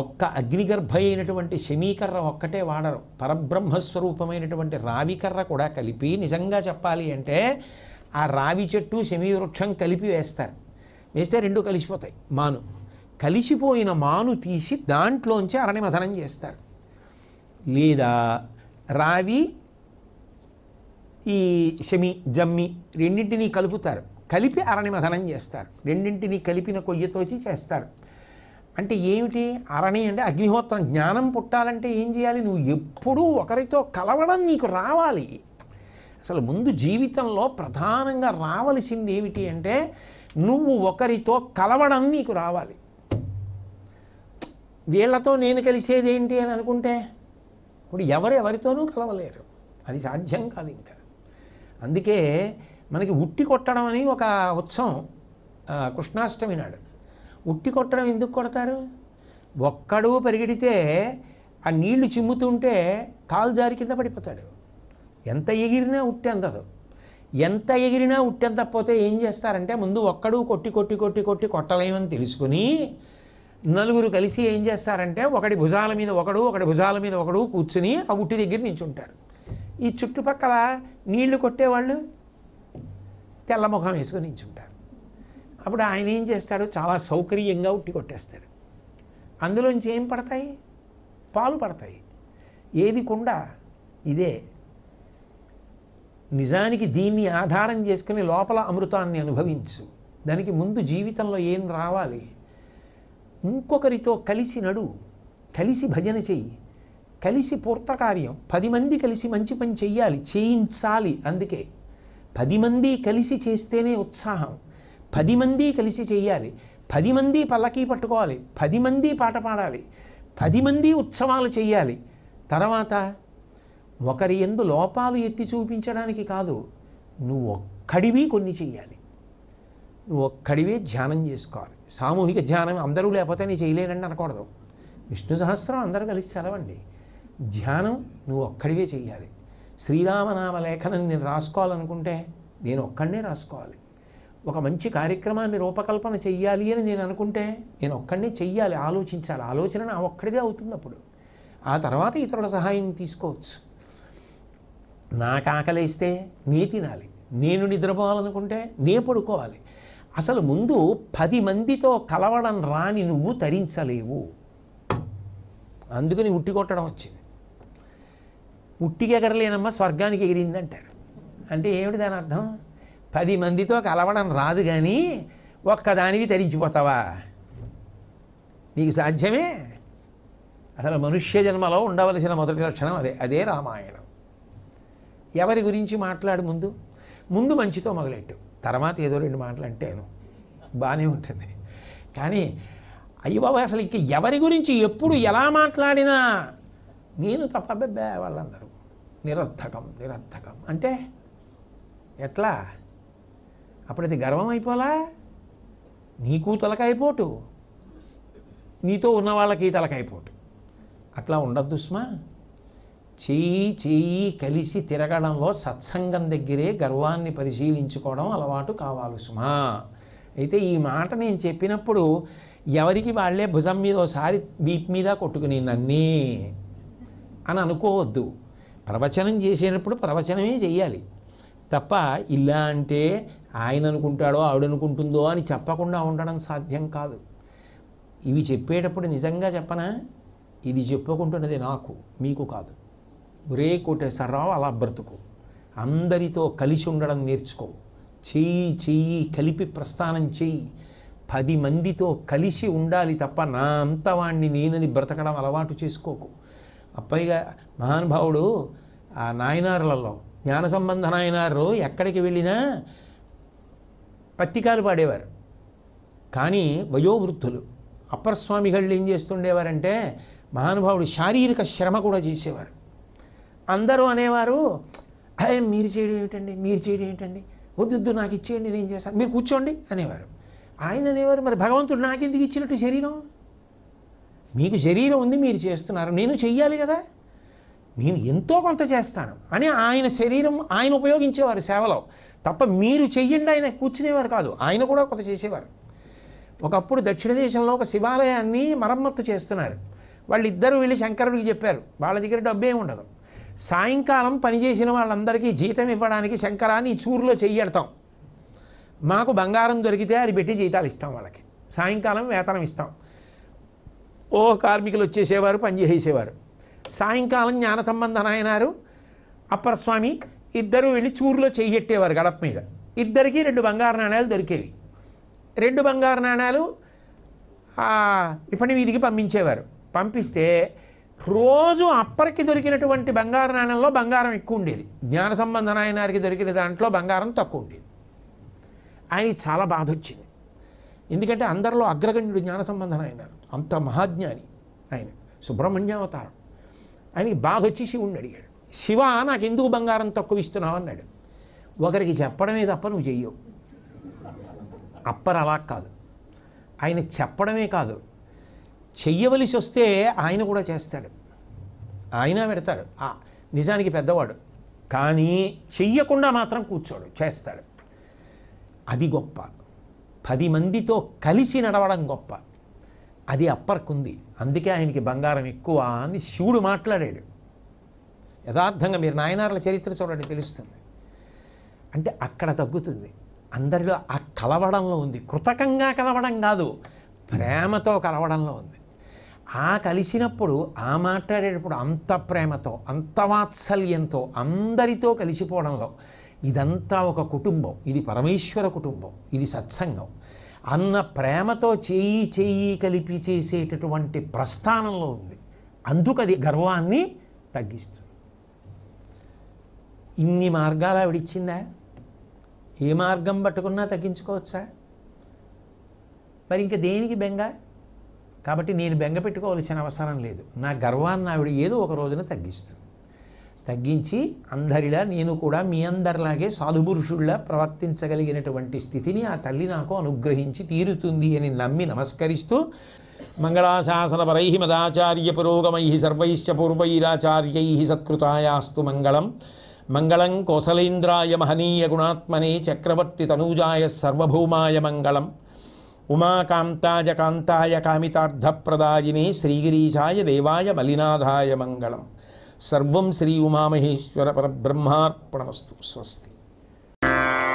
Speaker 2: ఒక్క అగ్నిగర్భ అయినటువంటి శమీకర్ర ఒక్కటే వాడరు పరబ్రహ్మస్వరూపమైనటువంటి రావికర్ర కూడా కలిపి నిజంగా చెప్పాలి అంటే ఆ రావి చెట్టు శమీవృక్షం కలిపి వేస్తారు వేస్తే రెండు కలిసిపోతాయి మాను కలిసిపోయిన మాను తీసి దాంట్లోంచి అరణి మధనం చేస్తారు లేదా రావి ఈ శమి జమ్మి రెండింటినీ కలుపుతారు కలిపి అరణి మధనం చేస్తారు రెండింటినీ కలిపిన కొయ్యతోచి చేస్తారు అంటే ఏమిటి అరణి అంటే అగ్నిహోత్రం జ్ఞానం పుట్టాలంటే ఏం చేయాలి నువ్వు ఎప్పుడూ ఒకరితో కలవడం నీకు రావాలి అసలు ముందు జీవితంలో ప్రధానంగా రావలసింది ఏమిటి అంటే నువ్వు ఒకరితో కలవడం నీకు రావాలి వీళ్ళతో నేను కలిసేది ఏంటి అని అనుకుంటే ఇప్పుడు ఎవరు ఎవరితోనూ కలవలేరు అది సాధ్యం కాదు ఇంకా అందుకే మనకి ఉట్టి కొట్టడం అని ఒక ఉత్సవం కృష్ణాష్టమి నాడు ఉట్టి కొట్టడం ఎందుకు కొడతారు ఒక్కడు పరిగెడితే ఆ నీళ్లు చిమ్ముతుంటే కాలు జారి కింద పడిపోతాడు ఎంత ఎగిరినా ఉట్టి అందదు ఎంత ఎగిరినా ఉట్టెంతకపోతే ఏం చేస్తారంటే ముందు ఒక్కడు కొట్టి కొట్టి కొట్టి కొట్టి కొట్టలేమని తెలుసుకుని నలుగురు కలిసి ఏం చేస్తారంటే ఒకడి భుజాల మీద ఒకడు ఒకటి భుజాల మీద ఒకడు కూర్చుని ఆ ఉట్టి దగ్గర నించుంటారు ఈ చుట్టుపక్కల నీళ్లు కొట్టేవాళ్ళు తెల్లముఖం వేసుకుని నించుంటారు అప్పుడు ఆయన ఏం చేస్తాడు చాలా సౌకర్యంగా ఉట్టి కొట్టేస్తాడు అందులోంచి ఏం పడతాయి పాలు పడతాయి ఏది కుండా ఇదే నిజానికి దీన్ని ఆధారం చేసుకుని లోపల అమృతాన్ని అనుభవించు దానికి ముందు జీవితంలో ఏం రావాలి ఇంకొకరితో కలిసి నడు కలిసి భజన చెయ్యి కలిసి పూర్తకార్యం పది మంది కలిసి మంచి పని చెయ్యాలి చేయించాలి అందుకే పది మంది కలిసి చేస్తేనే ఉత్సాహం పది మంది కలిసి చేయాలి పది మంది పల్లకీ పట్టుకోవాలి పది మంది పాట పాడాలి పది మంది ఉత్సవాలు చేయాలి తర్వాత ఒకరి ఎందు లోపాలు ఎత్తి చూపించడానికి కాదు నువ్వు ఒక్కడివి కొన్ని చేయాలి నువ్వు ఒక్కడివే ధ్యానం చేసుకోవాలి సామూహిక ధ్యానం అందరూ లేకపోతే చేయలేనండి అనకూడదు విష్ణు సహస్రం అందరూ కలిసి చదవండి ధ్యానం నువ్వు ఒక్కడివే చేయాలి శ్రీరామనామ లేఖనం నేను రాసుకోవాలనుకుంటే నేను ఒక్కడనే రాసుకోవాలి ఒక మంచి కార్యక్రమాన్ని రూపకల్పన చెయ్యాలి అని నేను అనుకుంటే నేను ఒక్కడనే చెయ్యాలి ఆలోచించాలి ఆలోచన నా ఒక్కడిదే అవుతుంది అప్పుడు ఆ తర్వాత ఇతరుల సహాయం తీసుకోవచ్చు నాకు ఆకలిస్తే నే తినాలి నేను నిద్రపోవాలనుకుంటే నే పడుకోవాలి అసలు ముందు పది మందితో కలవడం రాని నువ్వు తరించలేవు అందుకని ఉట్టి కొట్టడం వచ్చింది ఉట్టికెగరలేనమ్మా ఎగరలేనమ్మ స్వర్గానికి ఎగిరింది అంటారు అంటే ఏమిటి దాని అర్థం పది మందితో కలవడం రాదు కానీ ఒక్కదానివి తరించిపోతావా నీకు సాధ్యమే అసలు మనుష్య జన్మలో ఉండవలసిన మొదటి లక్షణం అదే అదే రామాయణం ఎవరి గురించి మాట్లాడు ముందు ముందు మంచితో మొదలెట్టు తర్వాత ఏదో రెండు మాటలు అంటాను బాగానే ఉంటుంది కానీ అయ్యో అసలు ఇంక ఎవరి గురించి ఎప్పుడు ఎలా మాట్లాడినా నేను తప్ప వాళ్ళందరూ నిరర్థకం నిరర్థకం అంటే ఎట్లా అప్పుడది గర్వం అయిపోలా నీకు అయిపోటు నీతో ఉన్న వాళ్ళకి తలకైపోటు అట్లా ఉండద్దు స్మా చేయి చేయి కలిసి తిరగడంలో సత్సంగం దగ్గరే గర్వాన్ని పరిశీలించుకోవడం అలవాటు కావాలి సుమా అయితే ఈ మాట నేను చెప్పినప్పుడు ఎవరికి వాళ్ళే భుజం మీద ఒకసారి బీప్ మీద కొట్టుకుని నన్నీ అని అనుకోవద్దు ప్రవచనం చేసేటప్పుడు ప్రవచనమే చేయాలి తప్ప ఇలా అంటే ఆయన అనుకుంటాడో ఆవిడనుకుంటుందో అని చెప్పకుండా ఉండడం సాధ్యం కాదు ఇవి చెప్పేటప్పుడు నిజంగా చెప్పనా ఇది చెప్పుకుంటున్నది నాకు మీకు కాదు ఒరే కోటేశ్వరరావు అలా బ్రతుకు అందరితో కలిసి ఉండడం నేర్చుకో చెయ్యి చెయ్యి కలిపి ప్రస్థానం చెయ్యి పది మందితో కలిసి ఉండాలి తప్ప నా అంత వాణ్ణి నేనని బ్రతకడం అలవాటు చేసుకోకు అప్పైగా మహానుభావుడు ఆ నాయనారులలో జ్ఞాన సంబంధ నాయనారు ఎక్కడికి వెళ్ళినా పత్తికాలు పాడేవారు కానీ వయోవృద్ధులు అప్పర గళ్ళు ఏం చేస్తుండేవారంటే మహానుభావుడు శారీరక శ్రమ కూడా చేసేవారు అందరూ అనేవారు అదే మీరు చేయడం ఏమిటండి మీరు చేయడం ఏంటండి వద్దు నాకు ఇచ్చేయండి నేను చేస్తాను మీరు కూర్చోండి అనేవారు ఆయన అనేవారు మరి భగవంతుడు నాకెందుకు ఇచ్చినట్టు శరీరం మీకు శరీరం ఉంది మీరు చేస్తున్నారు నేను చెయ్యాలి కదా నేను ఎంతో కొంత చేస్తాను అని ఆయన శరీరం ఆయన ఉపయోగించేవారు సేవలో తప్ప మీరు చెయ్యండి ఆయన కూర్చునేవారు కాదు ఆయన కూడా కొంత చేసేవారు ఒకప్పుడు దక్షిణ దేశంలో ఒక శివాలయాన్ని మరమ్మత్తు చేస్తున్నారు వాళ్ళిద్దరూ వెళ్ళి శంకరుడికి చెప్పారు వాళ్ళ దగ్గర డబ్బే ఉండదు సాయంకాలం పనిచేసిన వాళ్ళందరికీ జీతం ఇవ్వడానికి శంకరాన్ని చూరులో చెయ్యడతాం మాకు బంగారం దొరికితే అది పెట్టి జీతాలు ఇస్తాం వాళ్ళకి సాయంకాలం వేతనం ఇస్తాం ఓ కార్మికులు వచ్చేసేవారు పనిచేసేవారు సాయంకాలం జ్ఞాన సంబంధ నాయనారు అప్పరస్వామి ఇద్దరు వెళ్ళి చూరులో చేయట్టేవారు గడప మీద ఇద్దరికీ రెండు బంగారు నాణ్యాలు దొరికేవి రెండు బంగారు నాణ్యాలు ఇప్పటి వీధికి పంపించేవారు పంపిస్తే రోజు అప్పరికి దొరికినటువంటి బంగారు నాణ్యంలో బంగారం ఎక్కువ ఉండేది జ్ఞాన సంబంధ నాయనారికి దొరికిన దాంట్లో బంగారం తక్కువ ఉండేది ఆయన చాలా బాధ వచ్చింది ఎందుకంటే అందరిలో అగ్రగణ్యుడు జ్ఞాన సంబంధం ఆయన అంత మహాజ్ఞాని ఆయన సుబ్రహ్మణ్యావతారం అని బాధ వచ్చి శివుణ్ణి అడిగాడు శివ నాకు ఎందుకు బంగారం తక్కువ ఇస్తున్నావు అన్నాడు ఒకరికి చెప్పడమే తప్ప నువ్వు చెయ్యవు అప్పర్ అలా కాదు ఆయన చెప్పడమే కాదు చెయ్యవలసి వస్తే ఆయన కూడా చేస్తాడు ఆయన పెడతాడు నిజానికి పెద్దవాడు కానీ చెయ్యకుండా మాత్రం కూర్చోడు చేస్తాడు అది గొప్ప పది మందితో కలిసి నడవడం గొప్ప అది అప్పర్కుంది అందుకే ఆయనకి బంగారం ఎక్కువ అని శివుడు మాట్లాడాడు యథార్థంగా మీరు నాయనార్ల చరిత్ర చూడండి తెలుస్తుంది అంటే అక్కడ తగ్గుతుంది అందరిలో ఆ కలవడంలో ఉంది కృతకంగా కలవడం కాదు ప్రేమతో కలవడంలో ఉంది ఆ కలిసినప్పుడు ఆ మాట్లాడేటప్పుడు అంత ప్రేమతో అంత వాత్సల్యంతో అందరితో కలిసిపోవడంలో ఇదంతా ఒక కుటుంబం ఇది పరమేశ్వర కుటుంబం ఇది సత్సంగం అన్న ప్రేమతో చేయి చేయి కలిపి చేసేటటువంటి ప్రస్థానంలో ఉంది అందుకు అది గర్వాన్ని తగ్గిస్తుంది ఇన్ని మార్గాలు ఆవిడిచ్చిందా ఏ మార్గం పట్టుకున్నా తగ్గించుకోవచ్చా మరి ఇంకా దేనికి బెంగ కాబట్టి నేను బెంగ పెట్టుకోవాల్సిన అవసరం లేదు నా గర్వాన్ని ఆవిడ ఏదో ఒక రోజున తగ్గిస్తుంది తగ్గించి అందరిలా నేను కూడా మీ అందరిలాగే సాధుపురుషుల్లా ప్రవర్తించగలిగినటువంటి స్థితిని ఆ తల్లి నాకు అనుగ్రహించి తీరుతుంది అని నమ్మి నమస్కరిస్తూ పరై మదాచార్య పురోగమై సర్వైశ్చ పూర్వైరాచార్యై సత్కృతాయాస్తు మంగళం మంగళం కోసలేంద్రాయ మహనీయ గుణాత్మనే చక్రవర్తి తనూజాయ సర్వభౌమాయ మంగళం ఉమాకాంతాయ కాంతాయ కామితార్థప్రదాయిని శ్రీగిరీశాయ దేవాయ మలినాథాయ మంగళం सर्व श्री उमा
Speaker 1: महेश्वर पर ब्रह्मार्पणमस्तु स्वस्ति